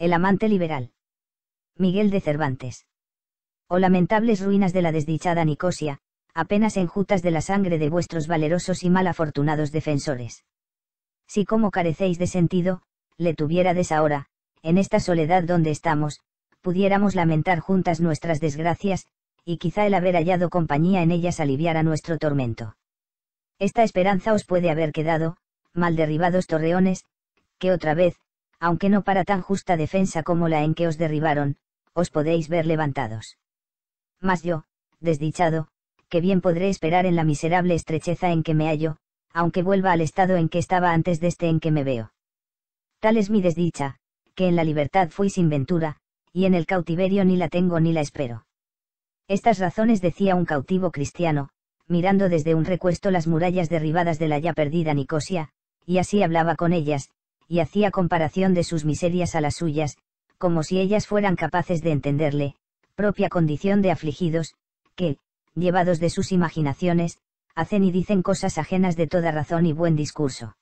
El amante liberal. Miguel de Cervantes. Oh lamentables ruinas de la desdichada Nicosia, apenas enjutas de la sangre de vuestros valerosos y mal afortunados defensores. Si como carecéis de sentido, le tuviérades ahora, en esta soledad donde estamos, pudiéramos lamentar juntas nuestras desgracias, y quizá el haber hallado compañía en ellas aliviara nuestro tormento. Esta esperanza os puede haber quedado, mal derribados torreones, que otra vez, aunque no para tan justa defensa como la en que os derribaron, os podéis ver levantados. Mas yo, desdichado, que bien podré esperar en la miserable estrecheza en que me hallo, aunque vuelva al estado en que estaba antes de este en que me veo. Tal es mi desdicha, que en la libertad fui sin ventura, y en el cautiverio ni la tengo ni la espero. Estas razones decía un cautivo cristiano, mirando desde un recuesto las murallas derribadas de la ya perdida Nicosia, y así hablaba con ellas, y hacía comparación de sus miserias a las suyas, como si ellas fueran capaces de entenderle, propia condición de afligidos, que, llevados de sus imaginaciones, hacen y dicen cosas ajenas de toda razón y buen discurso.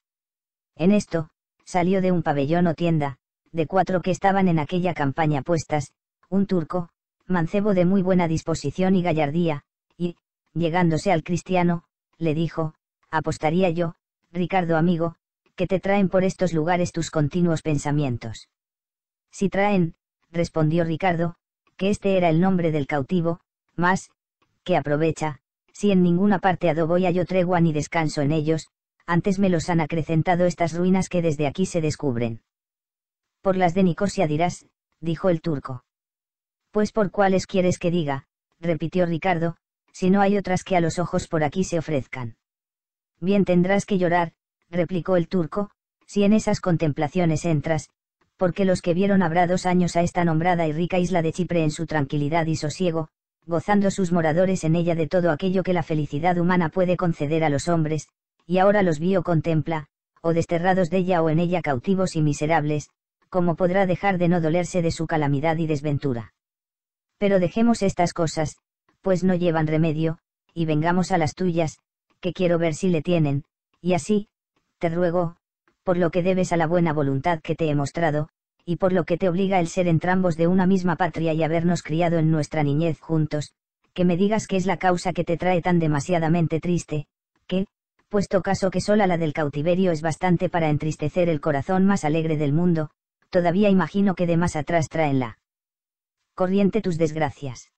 En esto, salió de un pabellón o tienda, de cuatro que estaban en aquella campaña puestas, un turco, mancebo de muy buena disposición y gallardía, y, llegándose al cristiano, le dijo, apostaría yo, Ricardo amigo, que te traen por estos lugares tus continuos pensamientos. Si traen, respondió Ricardo, que este era el nombre del cautivo, más, que aprovecha, si en ninguna parte adoboya yo tregua ni descanso en ellos, antes me los han acrecentado estas ruinas que desde aquí se descubren. Por las de Nicosia dirás, dijo el turco. Pues por cuáles quieres que diga, repitió Ricardo, si no hay otras que a los ojos por aquí se ofrezcan. Bien tendrás que llorar, replicó el turco, si en esas contemplaciones entras, porque los que vieron habrá dos años a esta nombrada y rica isla de Chipre en su tranquilidad y sosiego, gozando sus moradores en ella de todo aquello que la felicidad humana puede conceder a los hombres, y ahora los vio contempla, o desterrados de ella o en ella cautivos y miserables, como podrá dejar de no dolerse de su calamidad y desventura? Pero dejemos estas cosas, pues no llevan remedio, y vengamos a las tuyas, que quiero ver si le tienen, y así, te ruego, por lo que debes a la buena voluntad que te he mostrado, y por lo que te obliga el ser entrambos de una misma patria y habernos criado en nuestra niñez juntos, que me digas qué es la causa que te trae tan demasiadamente triste, que, puesto caso que sola la del cautiverio es bastante para entristecer el corazón más alegre del mundo, todavía imagino que de más atrás traen la corriente tus desgracias.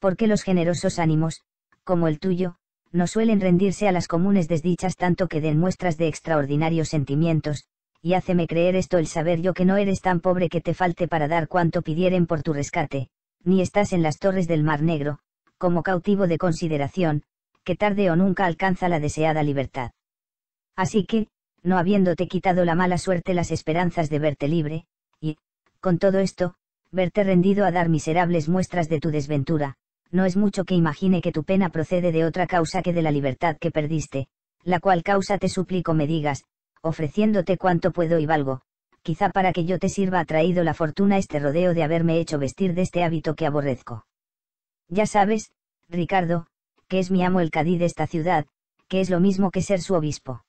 Porque los generosos ánimos, como el tuyo, no suelen rendirse a las comunes desdichas tanto que den muestras de extraordinarios sentimientos, y háceme creer esto el saber yo que no eres tan pobre que te falte para dar cuanto pidieren por tu rescate, ni estás en las torres del Mar Negro, como cautivo de consideración, que tarde o nunca alcanza la deseada libertad. Así que, no habiéndote quitado la mala suerte las esperanzas de verte libre, y, con todo esto, verte rendido a dar miserables muestras de tu desventura, no es mucho que imagine que tu pena procede de otra causa que de la libertad que perdiste, la cual causa te suplico me digas, ofreciéndote cuanto puedo y valgo, quizá para que yo te sirva ha traído la fortuna este rodeo de haberme hecho vestir de este hábito que aborrezco. Ya sabes, Ricardo, que es mi amo el cadí de esta ciudad, que es lo mismo que ser su obispo.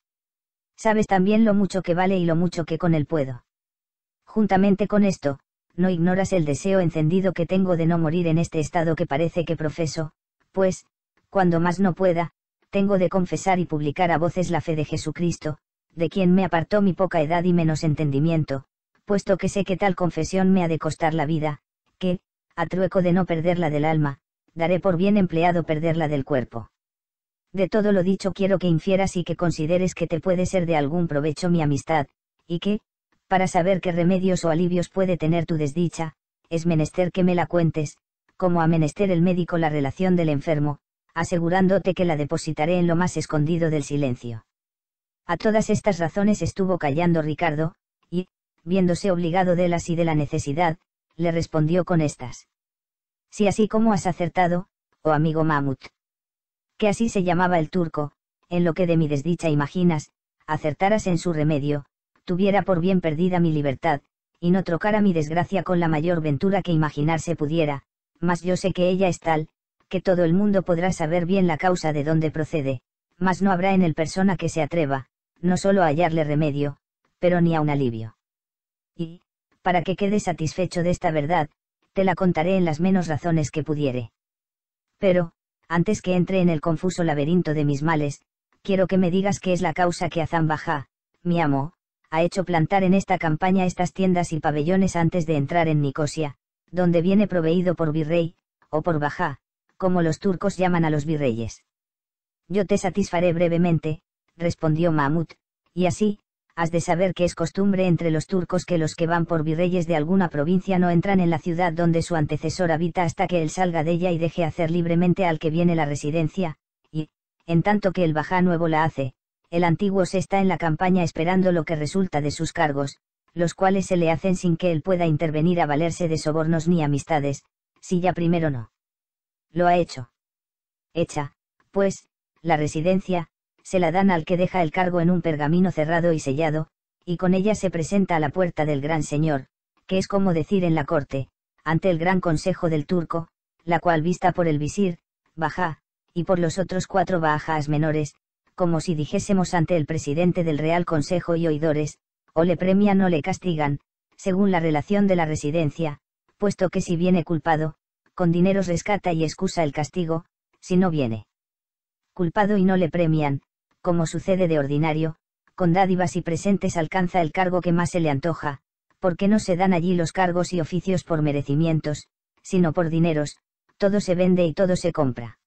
Sabes también lo mucho que vale y lo mucho que con él puedo. Juntamente con esto, no ignoras el deseo encendido que tengo de no morir en este estado que parece que profeso, pues, cuando más no pueda, tengo de confesar y publicar a voces la fe de Jesucristo, de quien me apartó mi poca edad y menos entendimiento, puesto que sé que tal confesión me ha de costar la vida, que, a trueco de no perderla del alma, daré por bien empleado perderla del cuerpo. De todo lo dicho quiero que infieras y que consideres que te puede ser de algún provecho mi amistad, y que, para saber qué remedios o alivios puede tener tu desdicha, es menester que me la cuentes, como a menester el médico la relación del enfermo, asegurándote que la depositaré en lo más escondido del silencio. A todas estas razones estuvo callando Ricardo, y, viéndose obligado de las y de la necesidad, le respondió con estas. Si así como has acertado, oh amigo Mamut. Que así se llamaba el turco, en lo que de mi desdicha imaginas, acertaras en su remedio, tuviera por bien perdida mi libertad, y no trocara mi desgracia con la mayor ventura que imaginarse pudiera, mas yo sé que ella es tal, que todo el mundo podrá saber bien la causa de dónde procede, mas no habrá en el persona que se atreva, no solo a hallarle remedio, pero ni a un alivio. Y, para que quede satisfecho de esta verdad, te la contaré en las menos razones que pudiere. Pero, antes que entre en el confuso laberinto de mis males, quiero que me digas qué es la causa que Azán Baja, mi amo, ha hecho plantar en esta campaña estas tiendas y pabellones antes de entrar en Nicosia, donde viene proveído por virrey, o por bajá, como los turcos llaman a los virreyes. Yo te satisfaré brevemente, respondió Mahmud, y así, has de saber que es costumbre entre los turcos que los que van por virreyes de alguna provincia no entran en la ciudad donde su antecesor habita hasta que él salga de ella y deje hacer libremente al que viene la residencia, y, en tanto que el bajá nuevo la hace, el antiguo se está en la campaña esperando lo que resulta de sus cargos, los cuales se le hacen sin que él pueda intervenir a valerse de sobornos ni amistades, si ya primero no. Lo ha hecho. Hecha, pues, la residencia, se la dan al que deja el cargo en un pergamino cerrado y sellado, y con ella se presenta a la puerta del gran señor, que es como decir en la corte, ante el gran consejo del turco, la cual vista por el visir, baja, y por los otros cuatro bajas menores, como si dijésemos ante el presidente del Real Consejo y oidores, o le premian o le castigan, según la relación de la residencia, puesto que si viene culpado, con dineros rescata y excusa el castigo, si no viene culpado y no le premian, como sucede de ordinario, con dádivas y presentes alcanza el cargo que más se le antoja, porque no se dan allí los cargos y oficios por merecimientos, sino por dineros, todo se vende y todo se compra.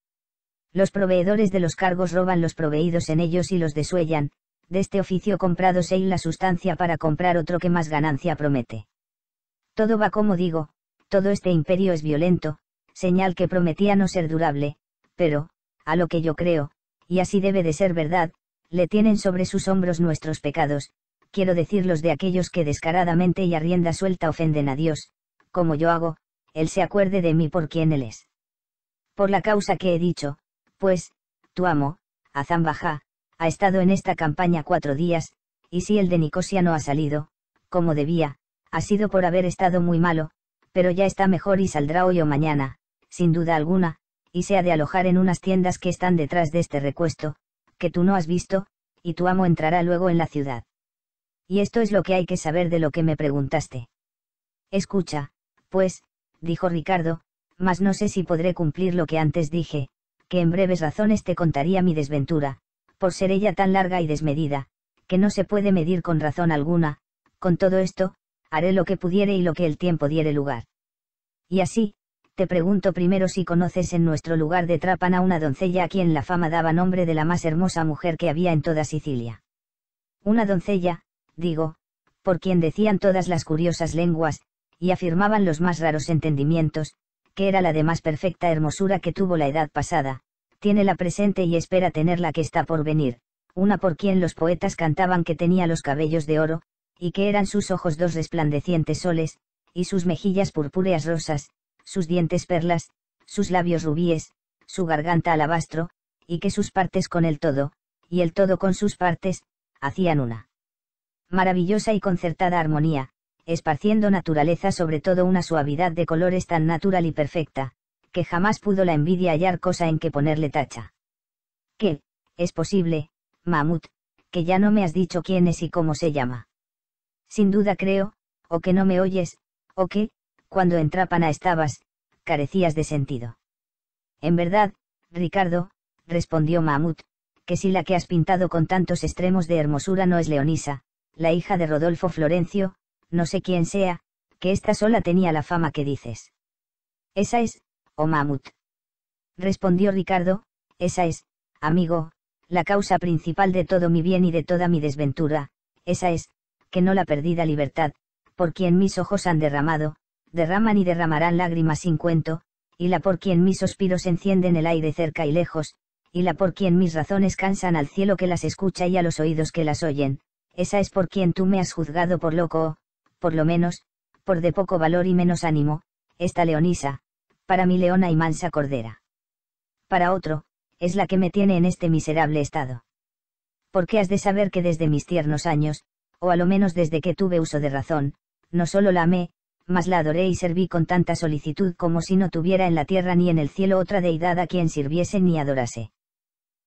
Los proveedores de los cargos roban los proveídos en ellos y los desuellan, de este oficio comprado se la sustancia para comprar otro que más ganancia promete. Todo va como digo, todo este imperio es violento, señal que prometía no ser durable, pero, a lo que yo creo, y así debe de ser verdad, le tienen sobre sus hombros nuestros pecados, quiero decir los de aquellos que descaradamente y a rienda suelta ofenden a Dios, como yo hago, Él se acuerde de mí por quien Él es. Por la causa que he dicho, pues, tu amo, Azán Bajá, ha estado en esta campaña cuatro días, y si el de Nicosia no ha salido, como debía, ha sido por haber estado muy malo, pero ya está mejor y saldrá hoy o mañana, sin duda alguna, y se ha de alojar en unas tiendas que están detrás de este recuesto, que tú no has visto, y tu amo entrará luego en la ciudad. Y esto es lo que hay que saber de lo que me preguntaste. Escucha, pues, dijo Ricardo, mas no sé si podré cumplir lo que antes dije, en breves razones te contaría mi desventura, por ser ella tan larga y desmedida, que no se puede medir con razón alguna, con todo esto, haré lo que pudiere y lo que el tiempo diere lugar. Y así, te pregunto primero si conoces en nuestro lugar de Trápana una doncella a quien la fama daba nombre de la más hermosa mujer que había en toda Sicilia. Una doncella, digo, por quien decían todas las curiosas lenguas, y afirmaban los más raros entendimientos, que era la de más perfecta hermosura que tuvo la edad pasada, tiene la presente y espera tener la que está por venir, una por quien los poetas cantaban que tenía los cabellos de oro, y que eran sus ojos dos resplandecientes soles, y sus mejillas purpúreas rosas, sus dientes perlas, sus labios rubíes, su garganta alabastro, y que sus partes con el todo, y el todo con sus partes, hacían una maravillosa y concertada armonía, esparciendo naturaleza sobre todo una suavidad de colores tan natural y perfecta, que jamás pudo la envidia hallar cosa en que ponerle tacha. ¿Qué? Es posible, mamut que ya no me has dicho quién es y cómo se llama. Sin duda creo, o que no me oyes, o que, cuando en Trápana estabas, carecías de sentido. En verdad, Ricardo, respondió Mahmud, que si la que has pintado con tantos extremos de hermosura no es Leonisa, la hija de Rodolfo Florencio, no sé quién sea, que esta sola tenía la fama que dices. Esa es, o mamut. Respondió Ricardo, esa es, amigo, la causa principal de todo mi bien y de toda mi desventura, esa es, que no la perdida libertad, por quien mis ojos han derramado, derraman y derramarán lágrimas sin cuento, y la por quien mis suspiros encienden el aire cerca y lejos, y la por quien mis razones cansan al cielo que las escucha y a los oídos que las oyen, esa es por quien tú me has juzgado por loco por lo menos, por de poco valor y menos ánimo, esta Leonisa, para mi leona y mansa cordera. Para otro, es la que me tiene en este miserable estado. Porque has de saber que desde mis tiernos años, o a lo menos desde que tuve uso de razón, no solo la amé, mas la adoré y serví con tanta solicitud como si no tuviera en la tierra ni en el cielo otra deidad a quien sirviese ni adorase.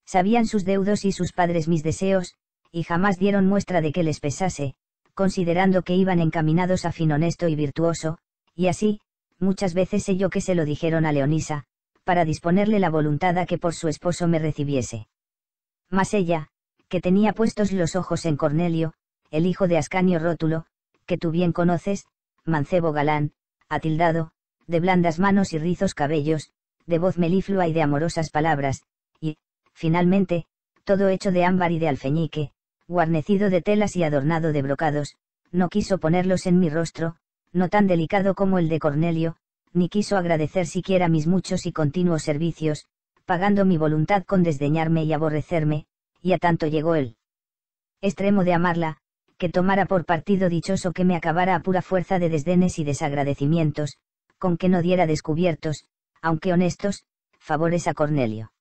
Sabían sus deudos y sus padres mis deseos, y jamás dieron muestra de que les pesase, considerando que iban encaminados a fin honesto y virtuoso, y así, muchas veces sé yo que se lo dijeron a Leonisa, para disponerle la voluntad a que por su esposo me recibiese. Mas ella, que tenía puestos los ojos en Cornelio, el hijo de Ascanio Rótulo, que tú bien conoces, mancebo galán, atildado, de blandas manos y rizos cabellos, de voz meliflua y de amorosas palabras, y, finalmente, todo hecho de ámbar y de alfeñique, guarnecido de telas y adornado de brocados, no quiso ponerlos en mi rostro, no tan delicado como el de Cornelio, ni quiso agradecer siquiera mis muchos y continuos servicios, pagando mi voluntad con desdeñarme y aborrecerme, y a tanto llegó él. extremo de amarla, que tomara por partido dichoso que me acabara a pura fuerza de desdenes y desagradecimientos, con que no diera descubiertos, aunque honestos, favores a Cornelio.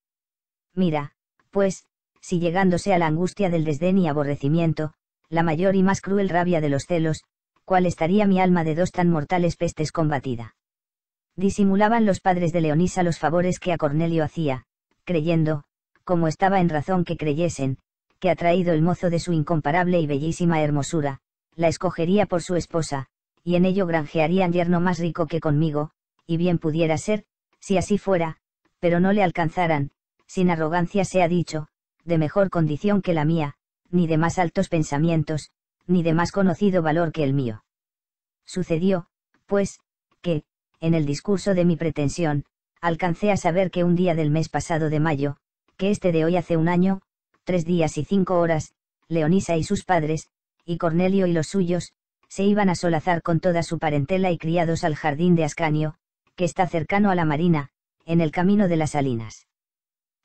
Mira, pues, si llegándose a la angustia del desdén y aborrecimiento, la mayor y más cruel rabia de los celos, cuál estaría mi alma de dos tan mortales pestes combatida. Disimulaban los padres de Leonisa los favores que a Cornelio hacía, creyendo, como estaba en razón que creyesen, que atraído el mozo de su incomparable y bellísima hermosura, la escogería por su esposa, y en ello granjearían yerno más rico que conmigo, y bien pudiera ser, si así fuera, pero no le alcanzaran, sin arrogancia sea dicho, de mejor condición que la mía, ni de más altos pensamientos, ni de más conocido valor que el mío. Sucedió, pues, que, en el discurso de mi pretensión, alcancé a saber que un día del mes pasado de mayo, que este de hoy hace un año, tres días y cinco horas, Leonisa y sus padres, y Cornelio y los suyos, se iban a solazar con toda su parentela y criados al jardín de Ascanio, que está cercano a la marina, en el camino de las Salinas.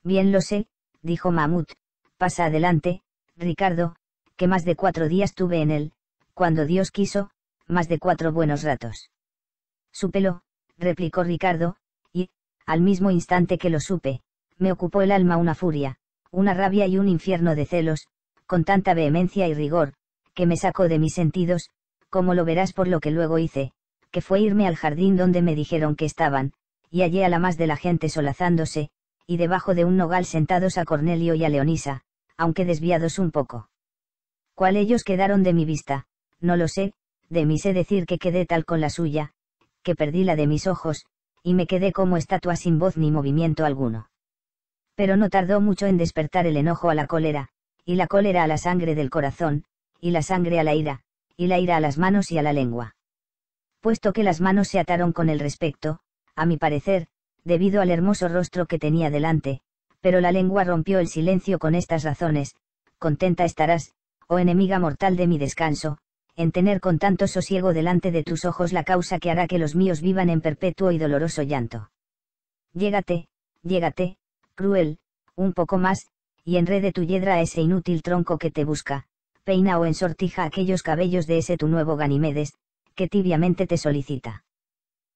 Bien lo sé, dijo mamut pasa adelante, Ricardo, que más de cuatro días tuve en él, cuando Dios quiso, más de cuatro buenos ratos. Súpelo, replicó Ricardo, y, al mismo instante que lo supe, me ocupó el alma una furia, una rabia y un infierno de celos, con tanta vehemencia y rigor, que me sacó de mis sentidos, como lo verás por lo que luego hice, que fue irme al jardín donde me dijeron que estaban, y hallé a la más de la gente solazándose, y debajo de un nogal sentados a Cornelio y a Leonisa, aunque desviados un poco ellos quedaron de mi vista, no lo sé, de mí sé decir que quedé tal con la suya, que perdí la de mis ojos, y me quedé como estatua sin voz ni movimiento alguno. Pero no tardó mucho en despertar el enojo a la cólera, y la cólera a la sangre del corazón, y la sangre a la ira, y la ira a las manos y a la lengua. Puesto que las manos se ataron con el respecto, a mi parecer, debido al hermoso rostro que tenía delante, pero la lengua rompió el silencio con estas razones, contenta estarás, oh enemiga mortal de mi descanso, en tener con tanto sosiego delante de tus ojos la causa que hará que los míos vivan en perpetuo y doloroso llanto. Llégate, llégate, cruel, un poco más, y enrede tu yedra a ese inútil tronco que te busca, peina o ensortija aquellos cabellos de ese tu nuevo Ganimedes, que tibiamente te solicita.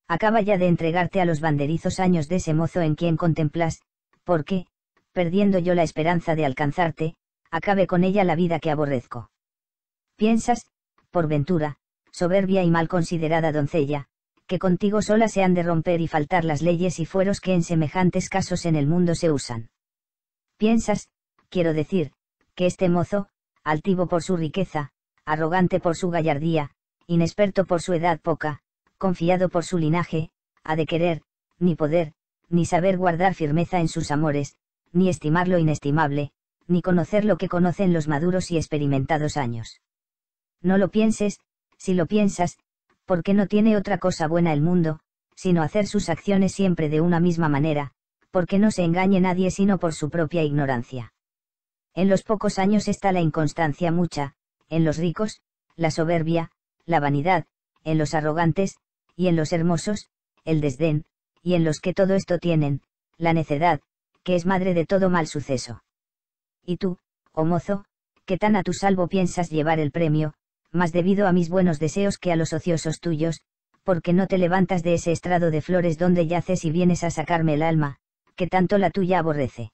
Acaba ya de entregarte a los banderizos años de ese mozo en quien contemplas, porque, perdiendo yo la esperanza de alcanzarte, acabe con ella la vida que aborrezco. Piensas, por ventura, soberbia y mal considerada doncella, que contigo sola se han de romper y faltar las leyes y fueros que en semejantes casos en el mundo se usan. Piensas, quiero decir, que este mozo, altivo por su riqueza, arrogante por su gallardía, inexperto por su edad poca, confiado por su linaje, ha de querer, ni poder, ni saber guardar firmeza en sus amores, ni estimar lo inestimable, ni conocer lo que conocen los maduros y experimentados años. No lo pienses, si lo piensas, porque no tiene otra cosa buena el mundo, sino hacer sus acciones siempre de una misma manera, porque no se engañe nadie sino por su propia ignorancia. En los pocos años está la inconstancia mucha, en los ricos, la soberbia, la vanidad, en los arrogantes, y en los hermosos, el desdén, y en los que todo esto tienen, la necedad, que es madre de todo mal suceso. Y tú, oh mozo, que tan a tu salvo piensas llevar el premio, más debido a mis buenos deseos que a los ociosos tuyos, porque no te levantas de ese estrado de flores donde yaces y vienes a sacarme el alma, que tanto la tuya aborrece.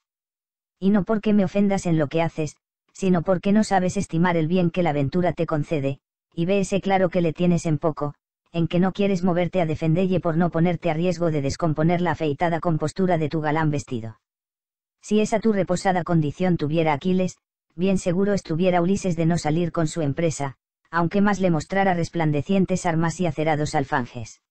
Y no porque me ofendas en lo que haces, sino porque no sabes estimar el bien que la ventura te concede, y ve ese claro que le tienes en poco, en que no quieres moverte a defendelle por no ponerte a riesgo de descomponer la afeitada compostura de tu galán vestido. Si esa tu reposada condición tuviera Aquiles, bien seguro estuviera Ulises de no salir con su empresa, aunque más le mostrara resplandecientes armas y acerados alfanjes.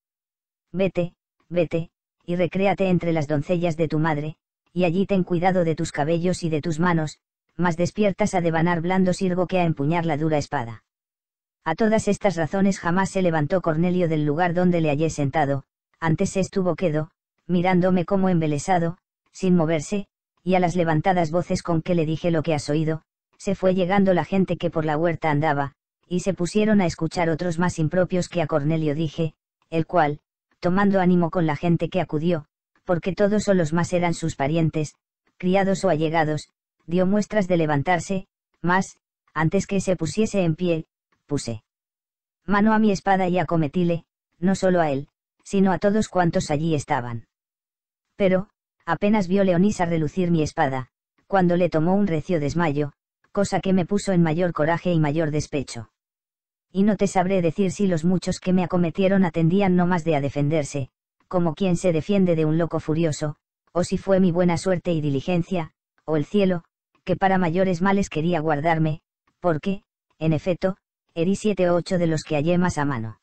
Vete, vete, y recréate entre las doncellas de tu madre, y allí ten cuidado de tus cabellos y de tus manos, más despiertas a devanar blando sirvo que a empuñar la dura espada. A todas estas razones jamás se levantó Cornelio del lugar donde le hallé sentado, antes estuvo quedo, mirándome como embelesado, sin moverse, y a las levantadas voces con que le dije lo que has oído, se fue llegando la gente que por la huerta andaba, y se pusieron a escuchar otros más impropios que a Cornelio dije, el cual, tomando ánimo con la gente que acudió, porque todos o los más eran sus parientes, criados o allegados, dio muestras de levantarse, mas, antes que se pusiese en pie, puse mano a mi espada y acometíle, no solo a él, sino a todos cuantos allí estaban. Pero, apenas vio Leonisa relucir mi espada, cuando le tomó un recio desmayo, cosa que me puso en mayor coraje y mayor despecho. Y no te sabré decir si los muchos que me acometieron atendían no más de a defenderse, como quien se defiende de un loco furioso, o si fue mi buena suerte y diligencia, o el cielo, que para mayores males quería guardarme, porque, en efecto, herí siete o ocho de los que hallé más a mano.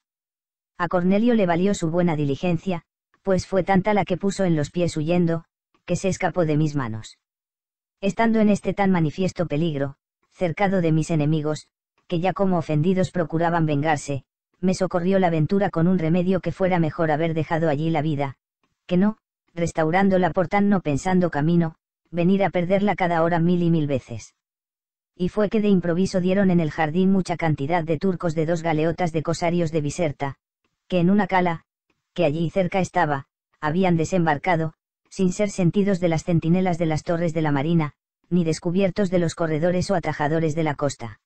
A Cornelio le valió su buena diligencia, pues fue tanta la que puso en los pies huyendo, que se escapó de mis manos. Estando en este tan manifiesto peligro, cercado de mis enemigos, que ya como ofendidos procuraban vengarse, me socorrió la aventura con un remedio que fuera mejor haber dejado allí la vida, que no, restaurándola por tan no pensando camino, venir a perderla cada hora mil y mil veces. Y fue que de improviso dieron en el jardín mucha cantidad de turcos de dos galeotas de cosarios de Biserta, que en una cala, que allí cerca estaba, habían desembarcado, sin ser sentidos de las centinelas de las torres de la marina, ni descubiertos de los corredores o atajadores de la costa.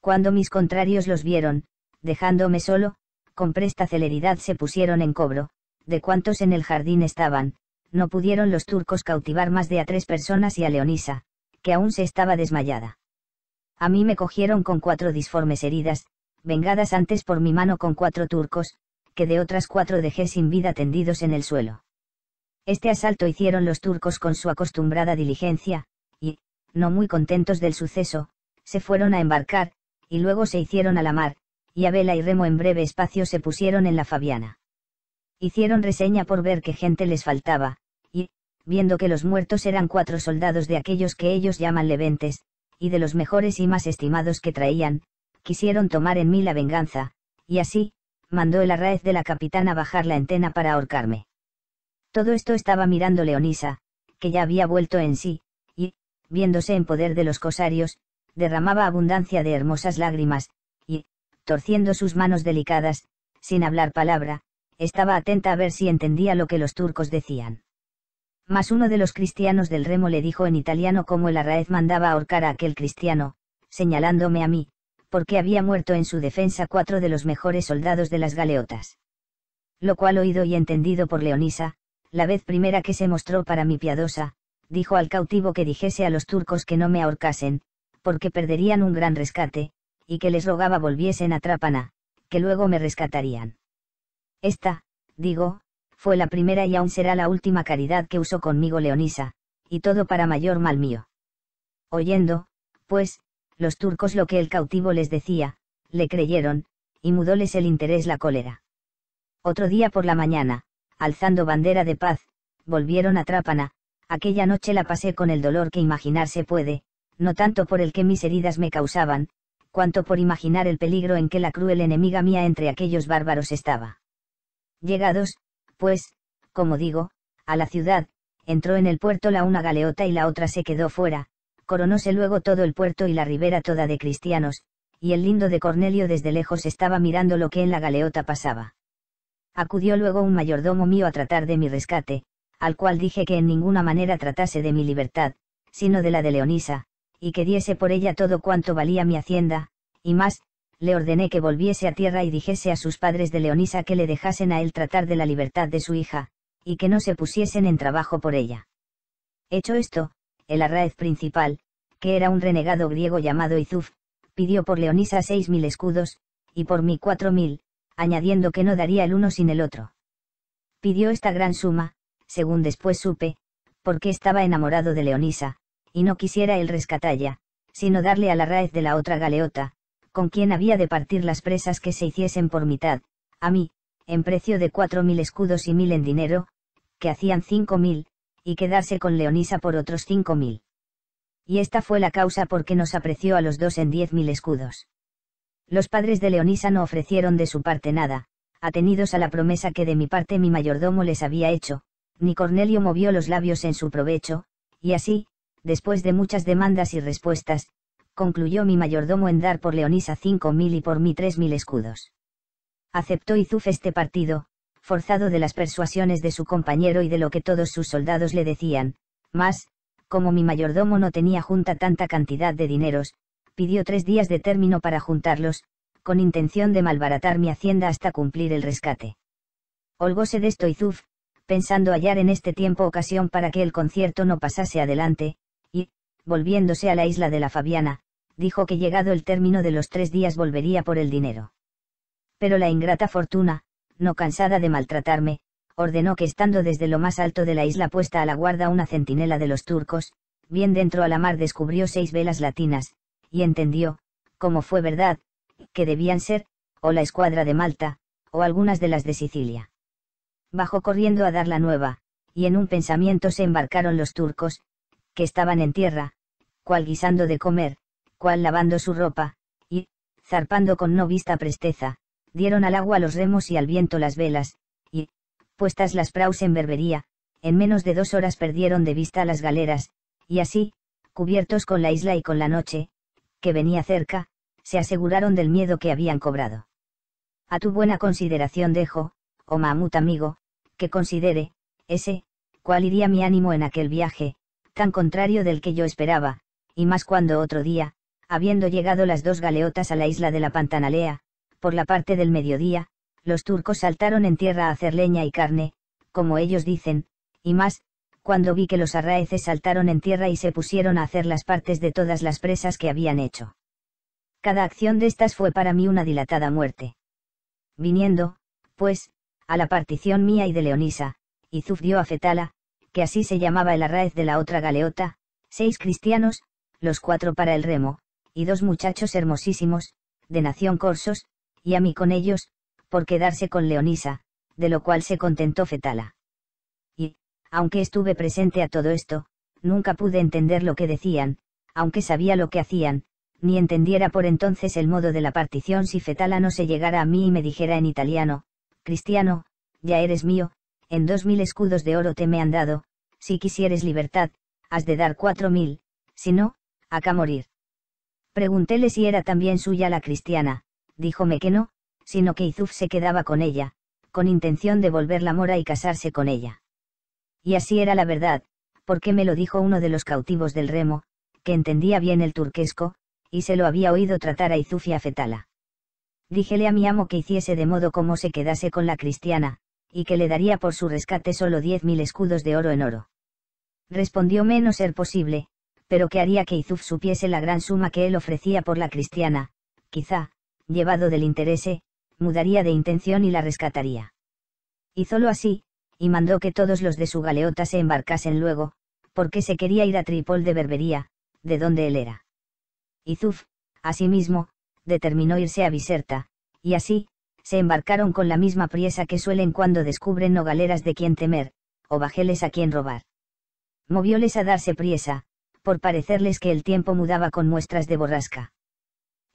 Cuando mis contrarios los vieron, dejándome solo, con presta celeridad se pusieron en cobro, de cuantos en el jardín estaban, no pudieron los turcos cautivar más de a tres personas y a Leonisa, que aún se estaba desmayada. A mí me cogieron con cuatro disformes heridas, vengadas antes por mi mano con cuatro turcos, que de otras cuatro dejé sin vida tendidos en el suelo. Este asalto hicieron los turcos con su acostumbrada diligencia, y, no muy contentos del suceso, se fueron a embarcar, y luego se hicieron a la mar, y a vela y remo en breve espacio se pusieron en la Fabiana. Hicieron reseña por ver qué gente les faltaba, y, viendo que los muertos eran cuatro soldados de aquellos que ellos llaman leventes, y de los mejores y más estimados que traían, quisieron tomar en mí la venganza, y así, mandó el arraez de la capitana bajar la entena para ahorcarme. Todo esto estaba mirando Leonisa, que ya había vuelto en sí, y, viéndose en poder de los cosarios, derramaba abundancia de hermosas lágrimas, y, torciendo sus manos delicadas, sin hablar palabra, estaba atenta a ver si entendía lo que los turcos decían. Mas uno de los cristianos del remo le dijo en italiano cómo el Arraez mandaba ahorcar a aquel cristiano, señalándome a mí, porque había muerto en su defensa cuatro de los mejores soldados de las galeotas. Lo cual oído y entendido por Leonisa, la vez primera que se mostró para mí piadosa, dijo al cautivo que dijese a los turcos que no me ahorcasen, porque perderían un gran rescate, y que les rogaba volviesen a Trápana, que luego me rescatarían. Esta, digo, fue la primera y aún será la última caridad que usó conmigo Leonisa, y todo para mayor mal mío. Oyendo, pues, los turcos lo que el cautivo les decía, le creyeron, y mudóles el interés la cólera. Otro día por la mañana, alzando bandera de paz, volvieron a Trápana, aquella noche la pasé con el dolor que imaginarse puede, no tanto por el que mis heridas me causaban, cuanto por imaginar el peligro en que la cruel enemiga mía entre aquellos bárbaros estaba. Llegados, pues, como digo, a la ciudad, entró en el puerto la una galeota y la otra se quedó fuera, coronóse luego todo el puerto y la ribera toda de cristianos, y el lindo de Cornelio desde lejos estaba mirando lo que en la galeota pasaba acudió luego un mayordomo mío a tratar de mi rescate, al cual dije que en ninguna manera tratase de mi libertad, sino de la de Leonisa, y que diese por ella todo cuanto valía mi hacienda, y más, le ordené que volviese a tierra y dijese a sus padres de Leonisa que le dejasen a él tratar de la libertad de su hija, y que no se pusiesen en trabajo por ella. Hecho esto, el arraez principal, que era un renegado griego llamado Izuf, pidió por Leonisa seis mil escudos, y por mí cuatro mil, añadiendo que no daría el uno sin el otro. Pidió esta gran suma, según después supe, porque estaba enamorado de Leonisa, y no quisiera él rescatalla, sino darle a la raíz de la otra galeota, con quien había de partir las presas que se hiciesen por mitad, a mí, en precio de cuatro mil escudos y mil en dinero, que hacían cinco mil, y quedarse con Leonisa por otros cinco mil. Y esta fue la causa por que nos apreció a los dos en diez mil escudos. Los padres de Leonisa no ofrecieron de su parte nada, atenidos a la promesa que de mi parte mi mayordomo les había hecho, ni Cornelio movió los labios en su provecho, y así, después de muchas demandas y respuestas, concluyó mi mayordomo en dar por Leonisa cinco mil y por mí tres mil escudos. Aceptó Izuf este partido, forzado de las persuasiones de su compañero y de lo que todos sus soldados le decían, mas, como mi mayordomo no tenía junta tanta cantidad de dineros, pidió tres días de término para juntarlos, con intención de malbaratar mi hacienda hasta cumplir el rescate. Holgóse de esto zuf, pensando hallar en este tiempo ocasión para que el concierto no pasase adelante, y, volviéndose a la isla de la Fabiana, dijo que llegado el término de los tres días volvería por el dinero. Pero la ingrata fortuna, no cansada de maltratarme, ordenó que estando desde lo más alto de la isla puesta a la guarda una centinela de los turcos, bien dentro a la mar descubrió seis velas latinas, y entendió, como fue verdad, que debían ser, o la escuadra de Malta, o algunas de las de Sicilia. Bajó corriendo a dar la nueva, y en un pensamiento se embarcaron los turcos, que estaban en tierra, cual guisando de comer, cual lavando su ropa, y, zarpando con no vista presteza, dieron al agua los remos y al viento las velas, y, puestas las praus en berbería, en menos de dos horas perdieron de vista las galeras, y así, cubiertos con la isla y con la noche, que venía cerca, se aseguraron del miedo que habían cobrado. A tu buena consideración dejo, oh mamut amigo, que considere, ese, cuál iría mi ánimo en aquel viaje, tan contrario del que yo esperaba, y más cuando otro día, habiendo llegado las dos galeotas a la isla de la Pantanalea, por la parte del mediodía, los turcos saltaron en tierra a hacer leña y carne, como ellos dicen, y más, cuando vi que los arraeces saltaron en tierra y se pusieron a hacer las partes de todas las presas que habían hecho. Cada acción de estas fue para mí una dilatada muerte. Viniendo, pues, a la partición mía y de Leonisa, Izuf dio a Fetala, que así se llamaba el arraez de la otra galeota, seis cristianos, los cuatro para el remo, y dos muchachos hermosísimos, de nación corsos, y a mí con ellos, por quedarse con Leonisa, de lo cual se contentó Fetala aunque estuve presente a todo esto, nunca pude entender lo que decían, aunque sabía lo que hacían, ni entendiera por entonces el modo de la partición si Fetala no se llegara a mí y me dijera en italiano, Cristiano, ya eres mío, en dos mil escudos de oro te me han dado, si quisieres libertad, has de dar cuatro mil, si no, acá morir. Preguntéle si era también suya la cristiana, díjome que no, sino que Izuf se quedaba con ella, con intención de volver la mora y casarse con ella. Y así era la verdad, porque me lo dijo uno de los cautivos del remo, que entendía bien el turquesco, y se lo había oído tratar a Izufia Fetala. Díjele a mi amo que hiciese de modo como se quedase con la cristiana, y que le daría por su rescate solo diez mil escudos de oro en oro. Respondióme no ser posible, pero que haría que Izuf supiese la gran suma que él ofrecía por la cristiana, quizá, llevado del interese, mudaría de intención y la rescataría. Hízolo así, y mandó que todos los de su galeota se embarcasen luego, porque se quería ir a Tripol de Berbería, de donde él era. Y Zuf, asimismo, determinó irse a Biserta, y así, se embarcaron con la misma priesa que suelen cuando descubren o galeras de quien temer, o bajeles a quien robar. Movióles a darse priesa, por parecerles que el tiempo mudaba con muestras de borrasca.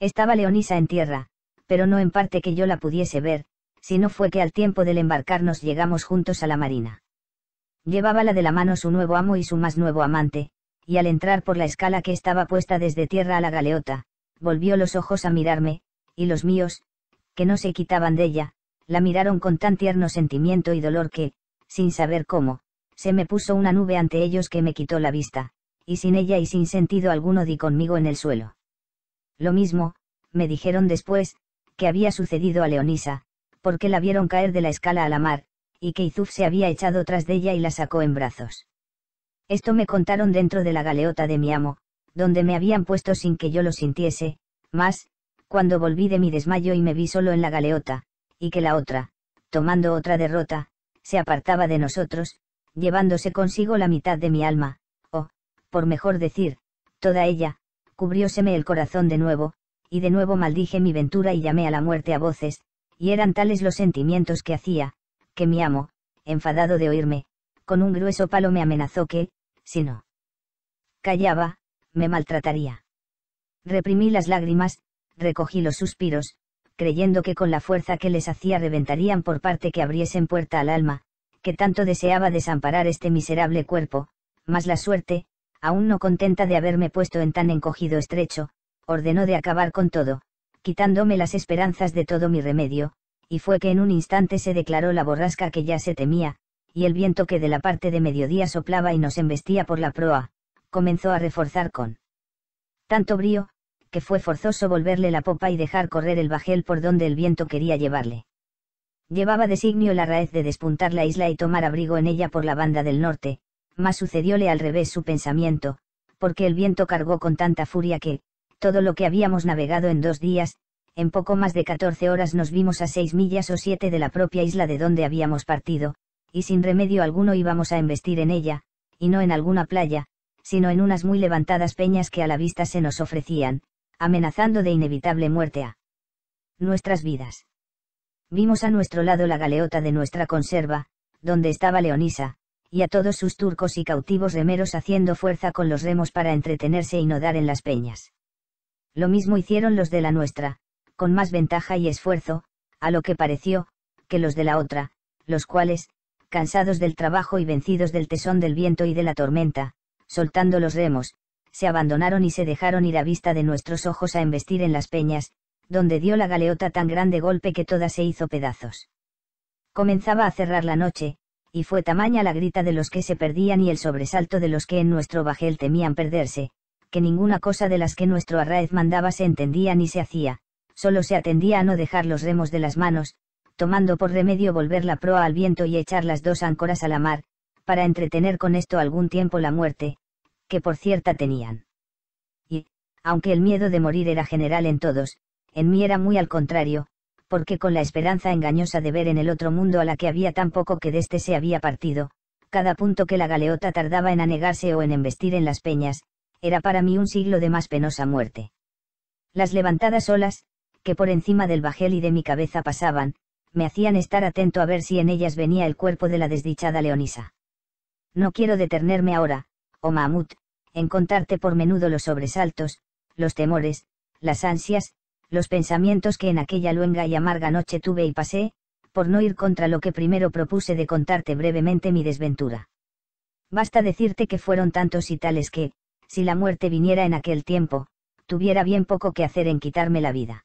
Estaba Leonisa en tierra, pero no en parte que yo la pudiese ver, si no fue que al tiempo del embarcarnos llegamos juntos a la marina. Llevábala de la mano su nuevo amo y su más nuevo amante, y al entrar por la escala que estaba puesta desde tierra a la galeota, volvió los ojos a mirarme, y los míos, que no se quitaban de ella, la miraron con tan tierno sentimiento y dolor que, sin saber cómo, se me puso una nube ante ellos que me quitó la vista, y sin ella y sin sentido alguno di conmigo en el suelo. Lo mismo, me dijeron después, que había sucedido a Leonisa, porque la vieron caer de la escala a la mar, y que Izuf se había echado tras de ella y la sacó en brazos. Esto me contaron dentro de la galeota de mi amo, donde me habían puesto sin que yo lo sintiese, mas, cuando volví de mi desmayo y me vi solo en la galeota, y que la otra, tomando otra derrota, se apartaba de nosotros, llevándose consigo la mitad de mi alma, o, por mejor decir, toda ella, cubrióseme el corazón de nuevo, y de nuevo maldije mi ventura y llamé a la muerte a voces, y eran tales los sentimientos que hacía, que mi amo, enfadado de oírme, con un grueso palo me amenazó que, si no callaba, me maltrataría. Reprimí las lágrimas, recogí los suspiros, creyendo que con la fuerza que les hacía reventarían por parte que abriesen puerta al alma, que tanto deseaba desamparar este miserable cuerpo, mas la suerte, aún no contenta de haberme puesto en tan encogido estrecho, ordenó de acabar con todo, quitándome las esperanzas de todo mi remedio, y fue que en un instante se declaró la borrasca que ya se temía, y el viento que de la parte de mediodía soplaba y nos embestía por la proa, comenzó a reforzar con tanto brío, que fue forzoso volverle la popa y dejar correr el bajel por donde el viento quería llevarle. Llevaba designio la raíz de despuntar la isla y tomar abrigo en ella por la banda del norte, mas sucedióle al revés su pensamiento, porque el viento cargó con tanta furia que, todo lo que habíamos navegado en dos días, en poco más de 14 horas nos vimos a seis millas o siete de la propia isla de donde habíamos partido, y sin remedio alguno íbamos a embestir en ella, y no en alguna playa, sino en unas muy levantadas peñas que a la vista se nos ofrecían, amenazando de inevitable muerte a nuestras vidas. Vimos a nuestro lado la galeota de nuestra conserva, donde estaba Leonisa, y a todos sus turcos y cautivos remeros haciendo fuerza con los remos para entretenerse y nodar en las peñas. Lo mismo hicieron los de la nuestra, con más ventaja y esfuerzo, a lo que pareció, que los de la otra, los cuales, cansados del trabajo y vencidos del tesón del viento y de la tormenta, soltando los remos, se abandonaron y se dejaron ir a vista de nuestros ojos a embestir en las peñas, donde dio la galeota tan grande golpe que toda se hizo pedazos. Comenzaba a cerrar la noche, y fue tamaña la grita de los que se perdían y el sobresalto de los que en nuestro bajel temían perderse, que ninguna cosa de las que nuestro Arraez mandaba se entendía ni se hacía, solo se atendía a no dejar los remos de las manos, tomando por remedio volver la proa al viento y echar las dos áncoras a la mar, para entretener con esto algún tiempo la muerte, que por cierta tenían. Y, aunque el miedo de morir era general en todos, en mí era muy al contrario, porque con la esperanza engañosa de ver en el otro mundo a la que había tan poco que de este se había partido, cada punto que la galeota tardaba en anegarse o en embestir en las peñas, era para mí un siglo de más penosa muerte. Las levantadas olas, que por encima del bajel y de mi cabeza pasaban, me hacían estar atento a ver si en ellas venía el cuerpo de la desdichada Leonisa. No quiero detenerme ahora, oh Mahmud, en contarte por menudo los sobresaltos, los temores, las ansias, los pensamientos que en aquella luenga y amarga noche tuve y pasé, por no ir contra lo que primero propuse de contarte brevemente mi desventura. Basta decirte que fueron tantos y tales que, si la muerte viniera en aquel tiempo, tuviera bien poco que hacer en quitarme la vida.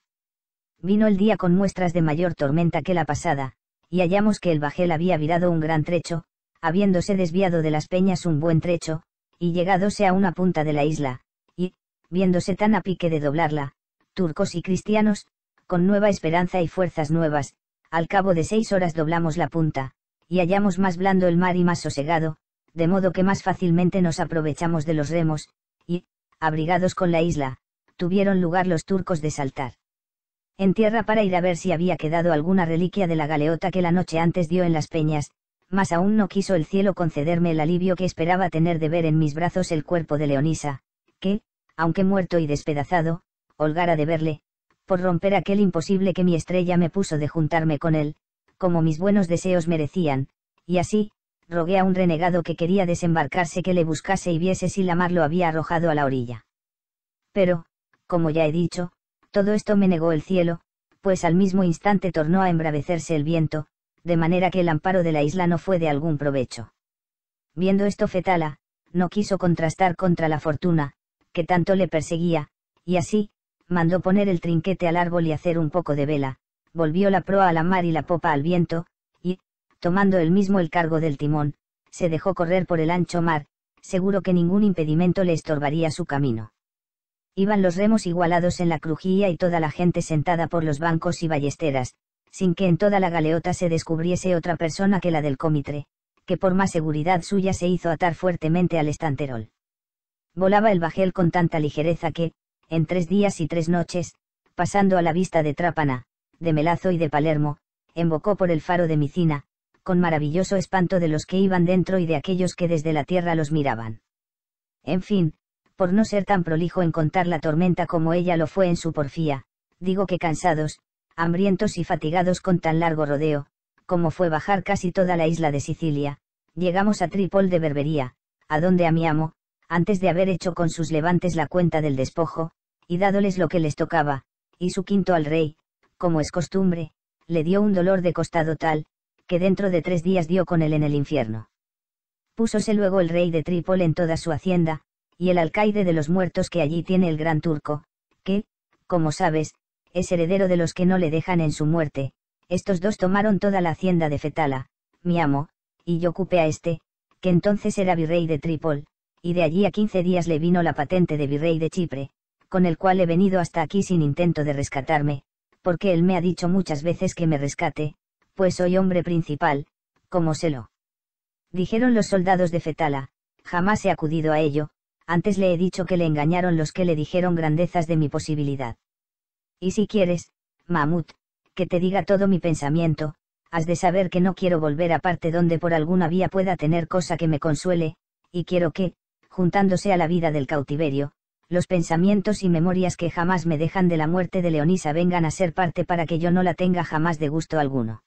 Vino el día con muestras de mayor tormenta que la pasada, y hallamos que el bajel había virado un gran trecho, habiéndose desviado de las peñas un buen trecho, y llegadose a una punta de la isla, y, viéndose tan a pique de doblarla, turcos y cristianos, con nueva esperanza y fuerzas nuevas, al cabo de seis horas doblamos la punta, y hallamos más blando el mar y más sosegado, de modo que más fácilmente nos aprovechamos de los remos, y, abrigados con la isla, tuvieron lugar los turcos de saltar. En tierra para ir a ver si había quedado alguna reliquia de la galeota que la noche antes dio en las peñas, mas aún no quiso el cielo concederme el alivio que esperaba tener de ver en mis brazos el cuerpo de Leonisa, que, aunque muerto y despedazado, holgara de verle, por romper aquel imposible que mi estrella me puso de juntarme con él, como mis buenos deseos merecían, y así, rogué a un renegado que quería desembarcarse que le buscase y viese si la mar lo había arrojado a la orilla. Pero, como ya he dicho, todo esto me negó el cielo, pues al mismo instante tornó a embravecerse el viento, de manera que el amparo de la isla no fue de algún provecho. Viendo esto Fetala, no quiso contrastar contra la fortuna, que tanto le perseguía, y así, mandó poner el trinquete al árbol y hacer un poco de vela, volvió la proa a la mar y la popa al viento, tomando él mismo el cargo del timón, se dejó correr por el ancho mar, seguro que ningún impedimento le estorbaría su camino. Iban los remos igualados en la crujía y toda la gente sentada por los bancos y ballesteras, sin que en toda la galeota se descubriese otra persona que la del cómitre, que por más seguridad suya se hizo atar fuertemente al estanterol. Volaba el bajel con tanta ligereza que, en tres días y tres noches, pasando a la vista de Trápana, de Melazo y de Palermo, embocó por el faro de Micina, con maravilloso espanto de los que iban dentro y de aquellos que desde la tierra los miraban. En fin, por no ser tan prolijo en contar la tormenta como ella lo fue en su porfía, digo que cansados, hambrientos y fatigados con tan largo rodeo, como fue bajar casi toda la isla de Sicilia, llegamos a Trípol de Berbería, a donde a mi amo, antes de haber hecho con sus levantes la cuenta del despojo, y dádoles lo que les tocaba, y su quinto al rey, como es costumbre, le dio un dolor de costado tal, que dentro de tres días dio con él en el infierno. Púsose luego el rey de Trípol en toda su hacienda, y el alcaide de los muertos que allí tiene el gran turco, que, como sabes, es heredero de los que no le dejan en su muerte, estos dos tomaron toda la hacienda de Fetala, mi amo, y yo ocupé a este, que entonces era virrey de Trípol, y de allí a quince días le vino la patente de virrey de Chipre, con el cual he venido hasta aquí sin intento de rescatarme, porque él me ha dicho muchas veces que me rescate, pues soy hombre principal, como se lo dijeron los soldados de Fetala, jamás he acudido a ello, antes le he dicho que le engañaron los que le dijeron grandezas de mi posibilidad. Y si quieres, Mamut, que te diga todo mi pensamiento, has de saber que no quiero volver a parte donde por alguna vía pueda tener cosa que me consuele, y quiero que, juntándose a la vida del cautiverio, los pensamientos y memorias que jamás me dejan de la muerte de Leonisa vengan a ser parte para que yo no la tenga jamás de gusto alguno